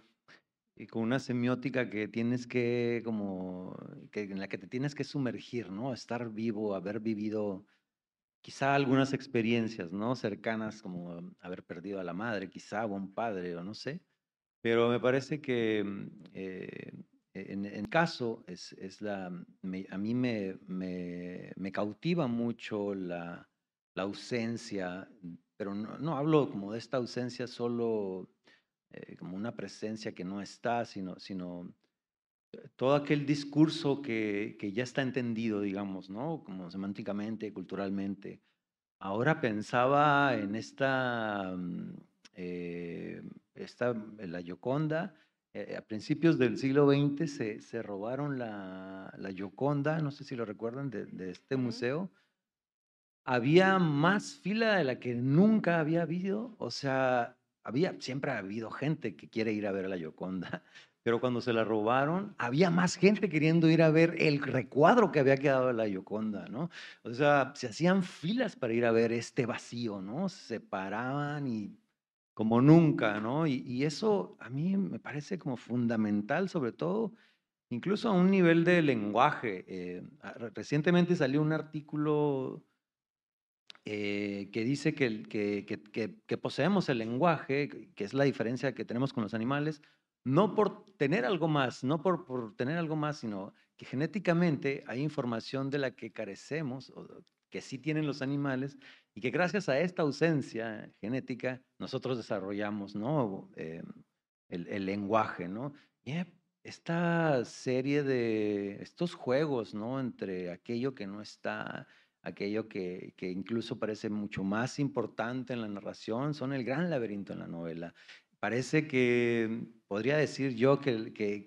y con una semiótica que tienes que, como, en la que te tienes que sumergir, ¿no? Estar vivo, haber vivido quizá algunas experiencias, ¿no? Cercanas, como haber perdido a la madre, quizá, a un padre, o no sé. Pero me parece que mm, eh, en, en, caso, es, la, a mí me, me, me cautiva mucho la, la ausencia, pero no, hablo como de esta ausencia solo eh, como una presencia que no está, sino, sino eh, todo aquel discurso que, ya está entendido, digamos, ¿no? Como semánticamente, culturalmente. Ahora pensaba en esta, mm, eh, esta la Yoconda. a principios del siglo XX se, se robaron la, la Yoconda, no sé si lo recuerdan, de este museo había más fila de la que nunca había habido. O sea, había, siempre ha habido gente que quiere ir a ver a la Yoconda, pero cuando se la robaron, había más gente queriendo ir a ver el recuadro que había quedado de la Yoconda, ¿no? O sea, se hacían filas para ir a ver este vacío, ¿no? Se paraban y como nunca, ¿no? Y, eso a mí me parece como fundamental, sobre todo, incluso a un nivel de lenguaje. Eh, recientemente salió un artículo eh, que dice que, que, que, poseemos el lenguaje, que es la diferencia que tenemos con los animales, no por tener algo más, no por, por tener algo más, sino que genéticamente hay información de la que carecemos, o que sí tienen los animales, y que gracias a esta ausencia genética nosotros desarrollamos ¿no? Eh, el, el, lenguaje. ¿no? Y eh, esta serie de estos juegos ¿no? entre aquello que no está aquello que, incluso parece mucho más importante en la narración, son el gran laberinto en la novela. Parece que podría decir yo que, que,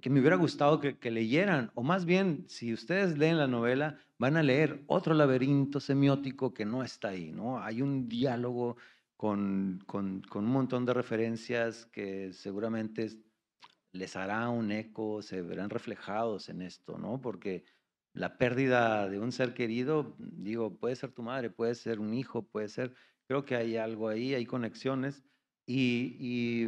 que me hubiera gustado que, leyeran, o más bien, si ustedes leen la novela, van a leer otro laberinto semiótico que no está ahí, ¿no? Hay un diálogo con, con un montón de referencias que seguramente les hará un eco, se verán reflejados en esto, ¿no? Porque la pérdida de un ser querido, digo, puede ser tu madre, puede ser un hijo, puede ser, creo que hay algo ahí, hay conexiones y,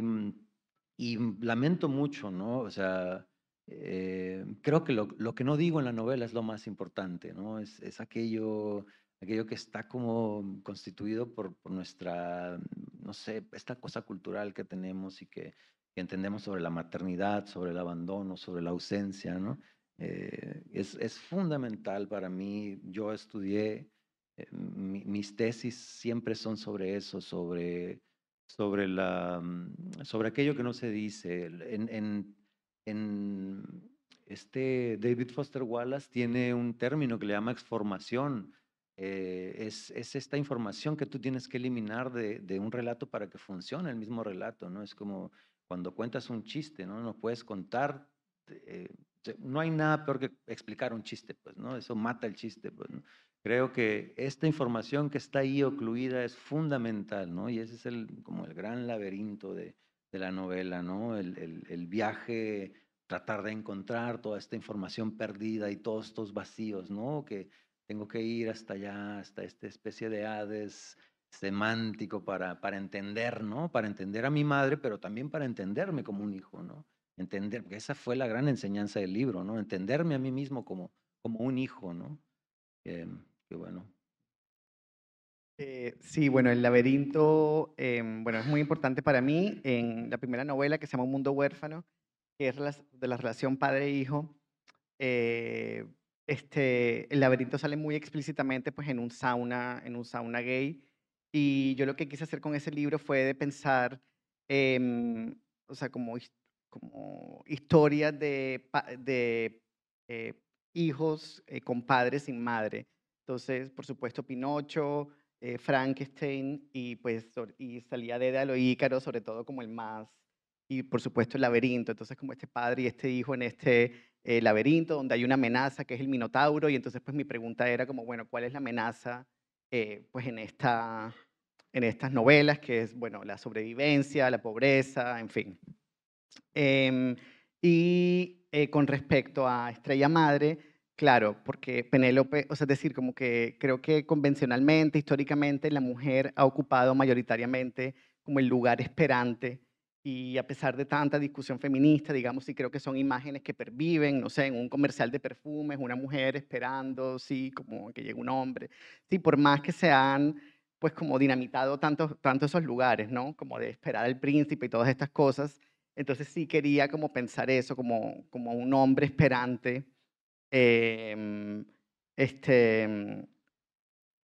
y, mm, lamento mucho, ¿no? O sea, eh, creo que lo, que no digo en la novela es lo más importante, ¿no? Es, es aquello, aquello que está como constituido por, nuestra, no sé, esta cosa cultural que tenemos y que, que entendemos sobre la maternidad, sobre el abandono, sobre la ausencia, ¿no? Eh, es, es, fundamental para mí. Yo estudié, eh, mis tesis siempre son sobre eso, sobre, sobre, la, mm, sobre aquello que no se dice. En, en, este David Foster Wallace tiene un término que le llama exformación. Eh, es, es, esta información que tú tienes que eliminar de, de, un relato para que funcione el mismo relato, ¿no? Es como cuando cuentas un chiste, ¿no? No puedes contar no hay nada peor que explicar un chiste, pues, ¿no? Eso mata el chiste, pues, ¿no? Creo que esta información que está ahí ocluida es fundamental, ¿no? Y ese es el, como el gran laberinto de, la novela, ¿no? El, viaje, tratar de encontrar toda esta información perdida y todos estos vacíos, ¿no? Que tengo que ir hasta allá, hasta esta especie de Hades semántico para, para entender, ¿no? Para entender a mi madre, pero también para entenderme como un hijo, ¿no? entender, porque esa fue la gran enseñanza del libro, ¿no? Entenderme a mí mismo como, como un hijo, ¿no? Eh, bueno. Eh, sí, bueno, el laberinto, em, bueno, es muy importante para mí en la primera novela que se llama Un Mundo Huérfano, que es de la relación padre-hijo. Eh, este, el laberinto sale muy explícitamente pues, en, un sauna, en un sauna gay. Y yo lo que quise hacer con ese libro fue de pensar, em, o sea, como como historias de, eh, hijos eh, con padres sin madre. Entonces, por supuesto, Pinocho, eh, Frankenstein y, pues, y salía de Edalo Ícaro, sobre todo como el más, y por supuesto el laberinto. Entonces, como este padre y este hijo en este laberinto, donde hay una amenaza que es el Minotauro, y entonces, pues mi pregunta era como, bueno, ¿cuál es la amenaza pues, en, esta, en estas novelas, que es, bueno, la sobrevivencia, la pobreza, en fin? Em, y eh, con respecto a Estrella Madre, claro, porque Penélope, o sea, es decir, como que creo que convencionalmente, históricamente, la mujer ha ocupado mayoritariamente como el lugar esperante y a pesar de tanta discusión feminista, digamos, sí creo que son imágenes que perviven, no sé, en un comercial de perfumes, una mujer esperando, sí, como que llegue un hombre, sí, por más que se han, pues como dinamitado tantos tanto esos lugares, ¿no? Como de esperar al príncipe y todas estas cosas, entonces sí quería como pensar eso, como, como un hombre esperante. Em, este, em,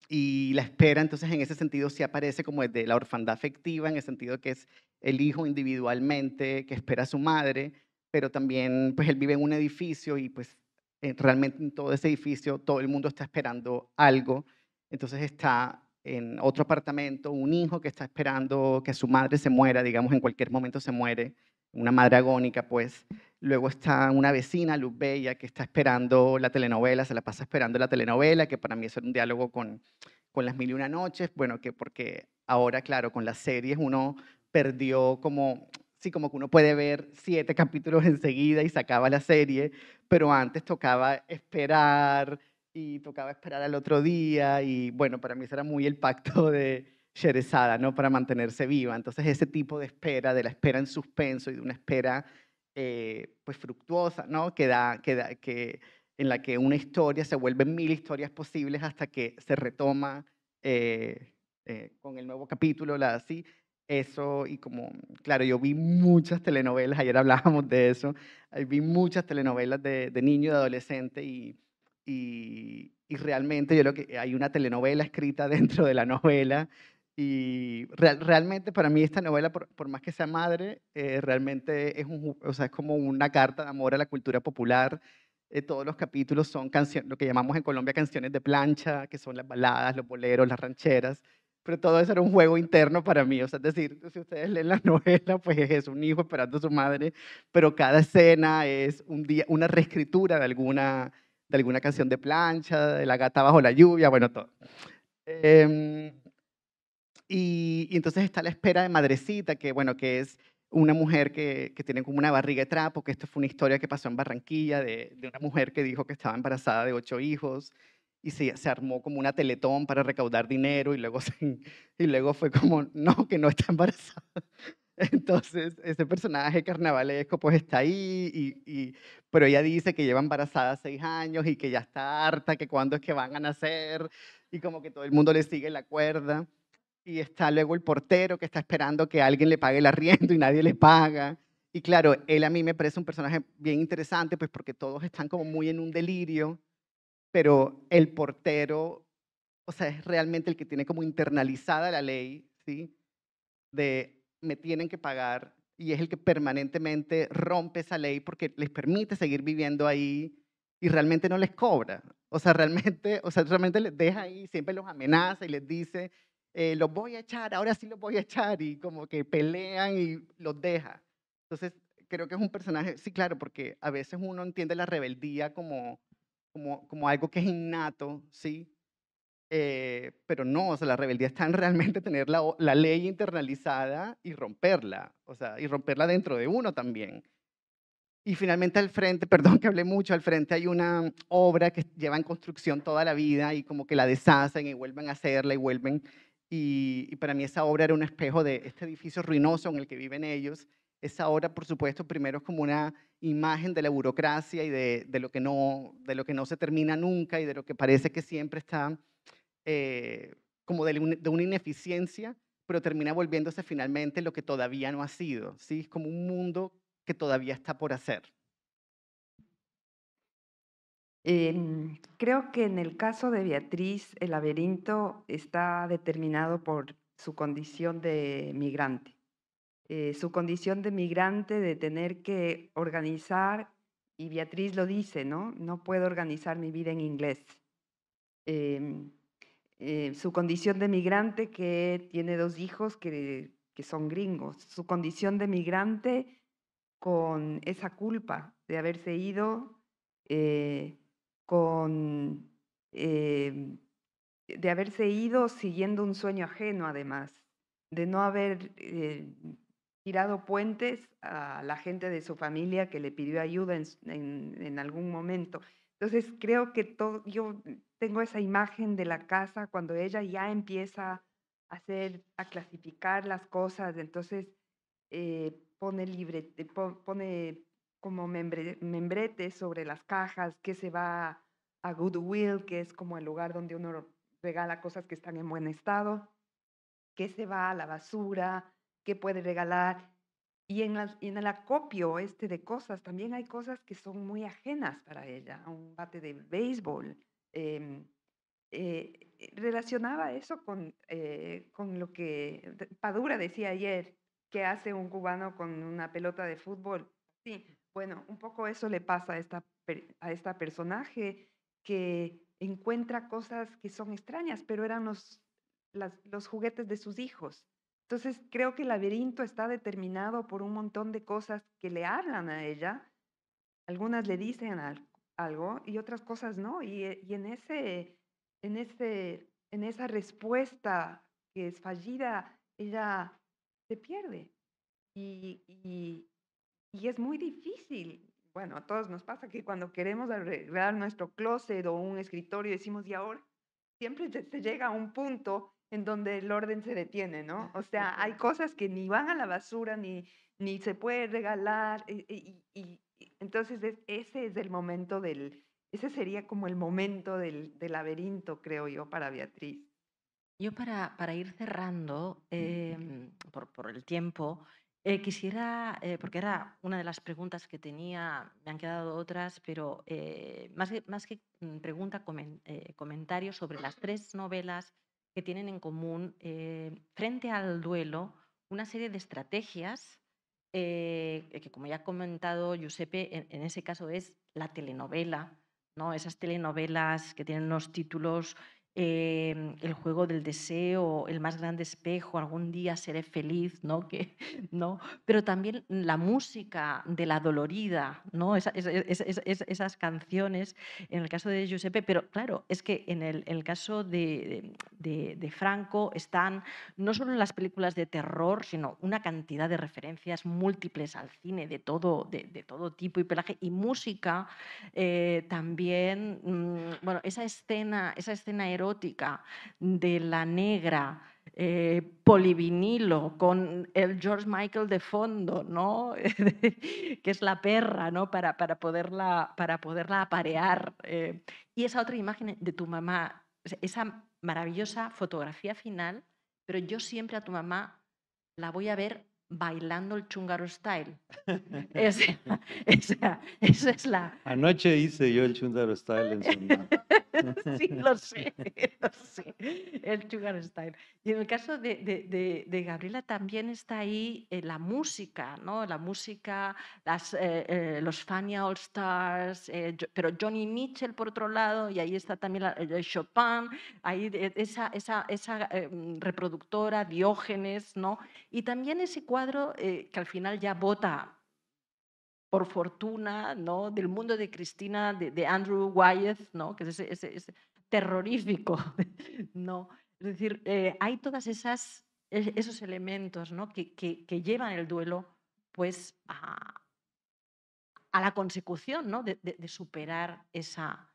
y la espera, entonces, en ese sentido sí aparece como de la orfandad afectiva, en el sentido que es el hijo individualmente que espera a su madre, pero también, pues, él vive en un edificio y, pues, eh, realmente en todo ese edificio todo el mundo está esperando algo. Entonces está en otro apartamento un hijo que está esperando que su madre se muera, digamos, en cualquier momento se muere una madre agónica, pues. Luego está una vecina, Luz Bella, que está esperando la telenovela, se la pasa esperando la telenovela, que para mí es un diálogo con, las mil y una noches, bueno, que porque ahora, claro, con las series uno perdió como, sí, como que uno puede ver siete capítulos enseguida y sacaba la serie, pero antes tocaba esperar y tocaba esperar al otro día y bueno, para mí eso era muy el pacto de, ¿no? Para mantenerse viva. Entonces, ese tipo de espera, de la espera en suspenso y de una espera, eh, pues, fructuosa, ¿no? Que da, que en la que una historia se vuelve mil historias posibles hasta que se retoma eh, eh, con el nuevo capítulo, la así. Eso, y como, claro, yo vi muchas telenovelas, ayer hablábamos de eso, vi muchas telenovelas de, niño y de adolescente y, realmente yo creo que, hay una telenovela escrita dentro de la novela y realmente para mí esta novela, por, más que sea madre, eh, realmente es, un, o sea, es como una carta de amor a la cultura popular. Eh, todos los capítulos son canciones, lo que llamamos en Colombia canciones de plancha, que son las baladas, los boleros, las rancheras. Pero todo eso era un juego interno para mí. O sea, es decir, si ustedes leen la novela, pues es un hijo esperando a su madre, pero cada escena es un día, una reescritura de alguna, de alguna canción de plancha, de la gata bajo la lluvia, bueno, todo. Eh, y, entonces está la espera de Madrecita, que bueno, que es una mujer que, que, tiene como una barriga de trapo, que esto fue una historia que pasó en Barranquilla de, una mujer que dijo que estaba embarazada de ocho hijos y se, se, armó como una teletón para recaudar dinero y luego, y luego fue como, no, que no está embarazada. Entonces, ese personaje carnavalesco pues está ahí, y, y, pero ella dice que lleva embarazada seis años y que ya está harta, que cuándo es que van a nacer y como que todo el mundo le sigue la cuerda y está luego el portero que está esperando que alguien le pague el arriendo y nadie le paga. Y claro, él a mí me parece un personaje bien interesante, pues porque todos están como muy en un delirio, pero el portero, o sea, es realmente el que tiene como internalizada la ley, ¿sí? De me tienen que pagar y es el que permanentemente rompe esa ley porque les permite seguir viviendo ahí y realmente no les cobra. O sea, realmente, o sea, realmente les deja ahí, siempre los amenaza y les dice, eh, los voy a echar, ahora sí los voy a echar, y como que pelean y los deja. Entonces, creo que es un personaje, sí, claro, porque a veces uno entiende la rebeldía como, como, como algo que es innato, ¿sí? Eh, pero no, o sea, la rebeldía está en realmente tener la, la, ley internalizada y romperla, o sea, y romperla dentro de uno también. Y finalmente al frente, perdón que hablé mucho, al frente hay una obra que lleva en construcción toda la vida y como que la deshacen y vuelven a hacerla y vuelven y, para mí esa obra era un espejo de este edificio ruinoso en el que viven ellos. Esa obra, por supuesto, primero es como una imagen de la burocracia y de, lo, que no, se termina nunca y de lo que parece que siempre está eh, como de, de, una ineficiencia, pero termina volviéndose finalmente lo que todavía no ha sido. ¿sí? Es como un mundo que todavía está por hacer. Em, creo que en el caso de Beatriz, el laberinto está determinado por su condición de migrante. Eh, su condición de migrante de tener que organizar, y Beatriz lo dice, ¿no? No puedo organizar mi vida en inglés. Em, eh, su condición de migrante que tiene dos hijos que, que son gringos. Su condición de migrante con esa culpa de haberse ido. Eh, Em, de haberse ido siguiendo un sueño ajeno además, de no haber eh, tirado puentes a la gente de su familia que le pidió ayuda en, algún momento. Entonces creo que yo tengo esa imagen de la casa cuando ella ya empieza a hacer, a clasificar las cosas, entonces eh, pone libre, pone como membrete membretes sobre las cajas, que se va a Goodwill, que es como el lugar donde uno regala cosas que están en buen estado, que se va a la basura, que puede regalar. Y en, en el acopio este de cosas, también hay cosas que son muy ajenas para ella. Un bate de béisbol. Em, eh, eh, relacionaba eso con, eh, con lo que Padura decía ayer, que hace un cubano con una pelota de fútbol. Sí, bueno, un poco eso le pasa a esta, a esta personaje que encuentra cosas que son extrañas, pero eran los, los juguetes de sus hijos. Entonces creo que el laberinto está determinado por un montón de cosas que le hablan a ella. Algunas le dicen algo y otras cosas no. Y, eh, en, ese, en, en esa respuesta que es fallida, ella se pierde. y, y es muy difícil. Bueno, a todos nos pasa que cuando queremos arreglar nuestro closet o un escritorio, decimos, ¿y ahora? Siempre se llega a un punto en donde el orden se detiene, ¿no? O sea, hay cosas que ni van a la basura, ni, ni se puede regalar. Y, entonces ese es el momento del, ese sería como el momento del, del laberinto, creo yo, para Beatriz. Yo para, para ir cerrando, em, por, por, el tiempo, eh, quisiera, eh, porque era una de las preguntas que tenía, me han quedado otras, pero eh, más, que, más que mm, pregunta, comentarios comentario sobre las tres novelas que tienen en común, frente al duelo, una serie de estrategias que, como ya ha comentado Giuseppe, en, ese caso es la telenovela, ¿no? esas telenovelas que tienen los títulos Em, el juego del deseo, el más grande espejo, algún día seré feliz, ¿no? Que, ¿no? Pero también la música de la dolorida, ¿no? esas canciones, en el caso de Giuseppe, pero claro, es que en el, caso de, de, Franco están no solo en las películas de terror, sino una cantidad de referencias múltiples al cine de todo, de, todo tipo y pelaje, y música eh, también, mm, bueno, esa escena, esa escena de la negra, eh, polivinilo, con el George Michael de fondo, ¿no? que es la perra, ¿no? Para, para, poderla, para poderla aparear. Eh, y esa otra imagen de tu mamá, esa maravillosa fotografía final, pero yo siempre a tu mamá la voy a ver bailando el chungaro style. esa, es la... Anoche hice yo el chungaro style en mano sí, lo sé, lo sé, el chungaro style. Y en el caso de, de, de, Gabriela también está ahí eh, la música, ¿no? La música, las, eh, eh, los Fania All Stars, pero Johnny Mitchell por otro lado, y ahí está también Chopin, ahí esa, esa, esa em, reproductora, Diógenes, ¿no? Y también ese cuadro cuadro eh, que al final ya vota por fortuna, ¿no? Del mundo de Cristina, de, Andrew Wyeth, ¿no? Que es terrorífico, ¿no? Es decir, eh, hay todas esas e-, esos elementos ¿no? que, que, llevan el duelo pues a, a la consecución ¿no? de, de, superar esa.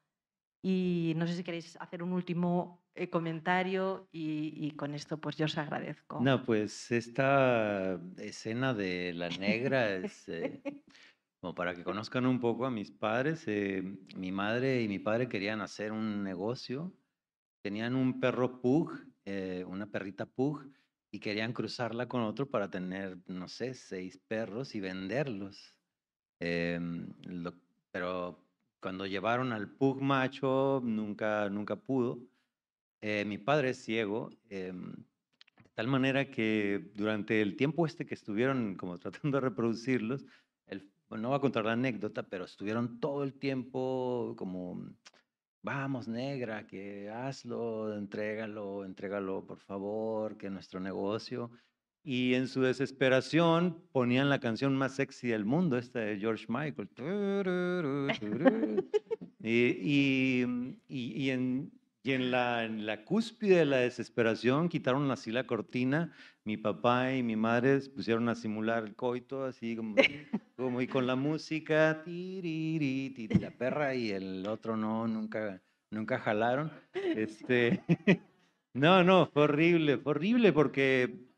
Y no sé si queréis hacer un último eh, comentario y, con esto pues yo os agradezco. No, pues esta escena de la negra es... Eh, como para que conozcan un poco a mis padres, eh, mi madre y mi padre querían hacer un negocio. Tenían un perro pug, una perrita pug, y querían cruzarla con otro para tener, no sé, seis perros y venderlos. Em, pero cuando llevaron al pug macho, nunca, nunca pudo. Eh, mi padre es ciego, em, de tal manera que durante el tiempo este que estuvieron como tratando de reproducirlos, no va a contar la anécdota, pero estuvieron todo el tiempo como, vamos negra, que hazlo, entrégalo, entrégalo por favor, que nuestro negocio. Y en su desesperación ponían la canción más sexy del mundo, esta de George Michael. y, y, y en, y en la, en la cúspide de la desesperación quitaron así la cortina, mi papá y mi madre se pusieron a simular el coito, así como, y con la música, la perra y el otro no, nunca, nunca jalaron. Este, no, no, fue horrible, fue horrible porque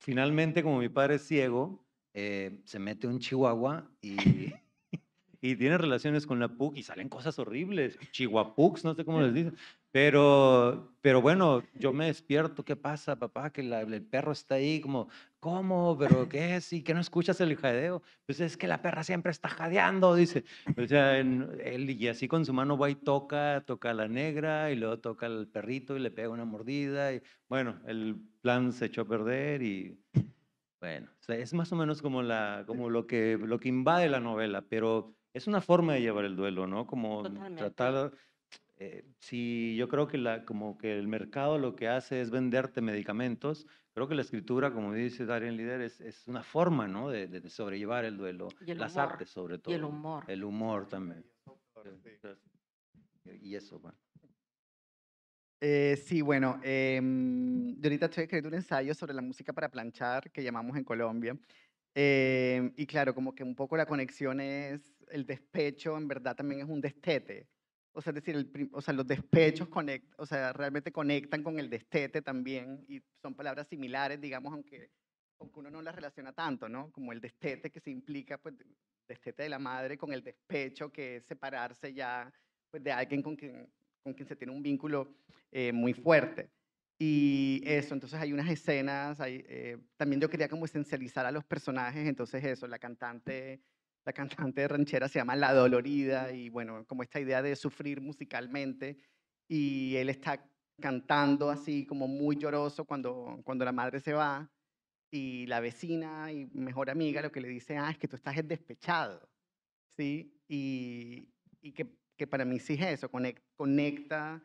finalmente como mi padre es ciego, eh, se mete un chihuahua y y tiene relaciones con la PUC y salen cosas horribles, chihuapux no sé cómo les dicen. Pero, pero bueno, yo me despierto, ¿qué pasa, papá? Que el perro está ahí, como, ¿cómo? ¿Pero qué es? ¿Y que no escuchas el jadeo? Pues es que la perra siempre está jadeando, dice. O sea, él y así con su mano va y toca, toca a la negra y luego toca al perrito y le pega una mordida. Y, bueno, el plan se echó a perder y bueno, es más o menos como, la, como lo, que, lo que invade la novela, pero es una forma de llevar el duelo, ¿no? Como tratar... Eh, si yo creo que, la, como que el mercado lo que hace es venderte medicamentos, creo que la escritura, como dice Darien Lider, es, es, una forma ¿no? de, sobrellevar el duelo, las artes sobre todo. el humor. El humor también. Y eso, bueno. Eh, sí, bueno, em, yo ahorita estoy escribiendo un ensayo sobre la música para planchar que llamamos en Colombia. Em, y claro, como que un poco la conexión es el despecho en verdad también es un destete. O sea, decir, el, o sea, los despechos conect, o sea, realmente conectan con el destete también y son palabras similares, digamos, aunque, aunque uno no las relaciona tanto, ¿no? Como el destete que se implica, pues, destete de la madre con el despecho que es separarse ya pues, de alguien con quien, con quien se tiene un vínculo eh, muy fuerte. Y eso, entonces hay unas escenas, hay, eh, también yo quería como esencializar a los personajes, entonces eso, la cantante la cantante de ranchera se llama La Dolorida y bueno, como esta idea de sufrir musicalmente y él está cantando así como muy lloroso cuando, cuando la madre se va y la vecina y mejor amiga lo que le dice, ah, es que tú estás despechado, ¿sí? Y, que, para mí sí es eso, conecta,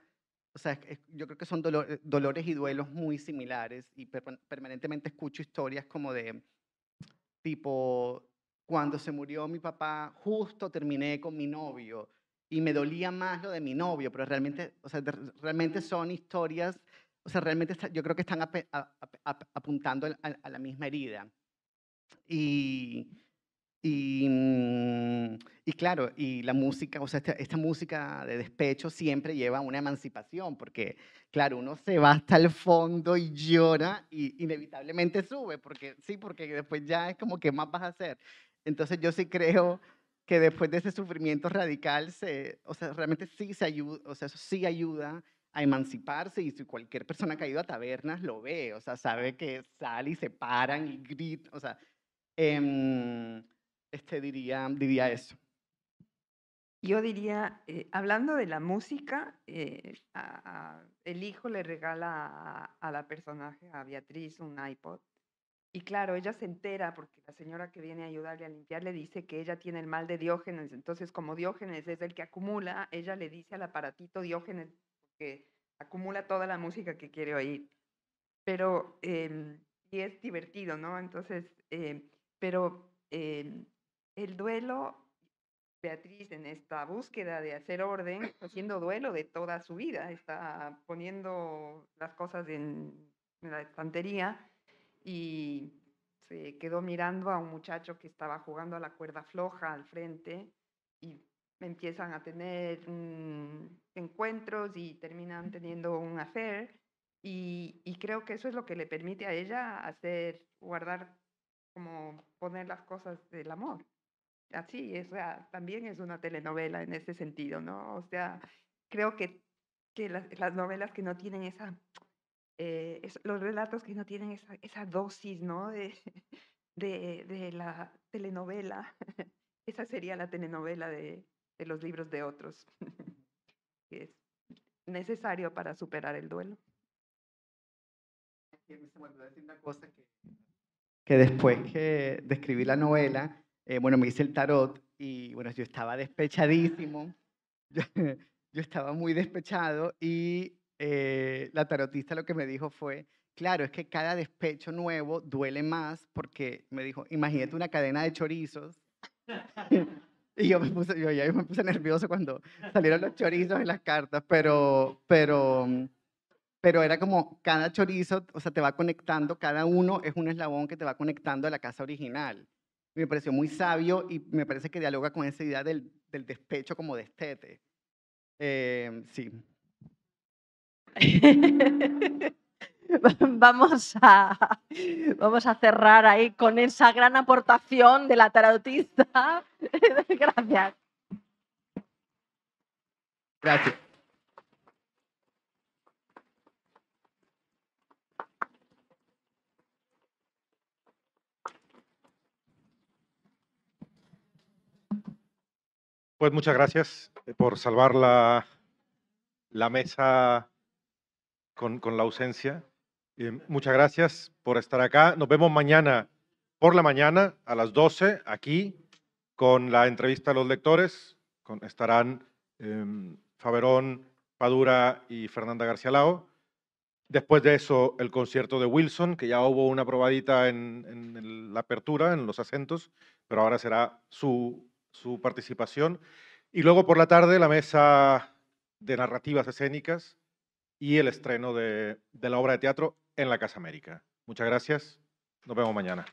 o sea, yo creo que son eh, dolores y duelos muy similares y permanentemente escucho historias como de tipo cuando se murió mi papá, justo terminé con mi novio y me dolía más lo de mi novio, pero realmente, o sea, realmente son historias, o sea, realmente yo creo que están apuntando a, la misma herida. Y, mm, y, claro, y la música, o sea, esta, música de despecho siempre lleva a una emancipación, porque claro, uno se va hasta el fondo y llora y inevitablemente sube, porque sí, porque después ya es como que más vas a hacer. Entonces yo sí creo que después de ese sufrimiento radical, se, o sea, realmente sí se ayuda, o sea, eso sí ayuda a emanciparse y si cualquier persona que ha ido a tabernas lo ve, o sea, sabe que sale y se paran y gritan, o sea, em, este diría, diría eso. Yo diría, eh, hablando de la música, eh, el hijo le regala a, a, la personaje, a Beatriz, un iPod y claro, ella se entera porque la señora que viene a ayudarle a limpiar le dice que ella tiene el mal de Diógenes. Entonces, como Diógenes es el que acumula, ella le dice al aparatito Diógenes que acumula toda la música que quiere oír. Pero, em, y es divertido, ¿no? Entonces, em, pero em, el duelo, Beatriz en esta búsqueda de hacer orden, haciendo duelo de toda su vida, está poniendo las cosas en la estantería y se quedó mirando a un muchacho que estaba jugando a la cuerda floja al frente y empiezan a tener mm, encuentros y terminan teniendo un affair y, y, creo que eso es lo que le permite a ella hacer, guardar, como poner las cosas del amor. Así, o sea, también es una telenovela en ese sentido, ¿no? O sea, creo que, que las novelas que no tienen esa eh, los relatos que no tienen esa, dosis, ¿no? De, de, la telenovela. Esa sería la telenovela de, de los libros de otros, que es necesario para superar el duelo. Este una cosa que, después que describí la novela, eh, bueno, me hice el tarot y bueno, yo estaba despechadísimo, yo estaba muy despechado y eh, la tarotista lo que me dijo fue, claro, es que cada despecho nuevo duele más porque me dijo, imagínate una cadena de chorizos. y yo me puse, ya me puse nervioso cuando salieron los chorizos en las cartas, pero, mm, pero, era como cada chorizo, o sea, te va conectando, cada uno es un eslabón que te va conectando a la casa original. me pareció muy sabio y me parece que dialoga con esa idea del, despecho como destete. Eh, sí. vamos, a, vamos a cerrar ahí con esa gran aportación de la tarotista. Gracias. Gracias. Pues muchas gracias eh, por salvar la, la mesa con, la ausencia. muchas gracias por estar acá. Nos vemos mañana por la mañana a las 12 aquí con la entrevista a los lectores. estarán em, Faberón, Padura y Fernanda García Lao. Después de eso, el concierto de Wilson, que ya hubo una probadita en, la apertura, en los acentos, pero ahora será su participación. Y luego por la tarde, la mesa de narrativas escénicas y el estreno de, la obra de teatro en la Casa América. Muchas gracias. Nos vemos mañana.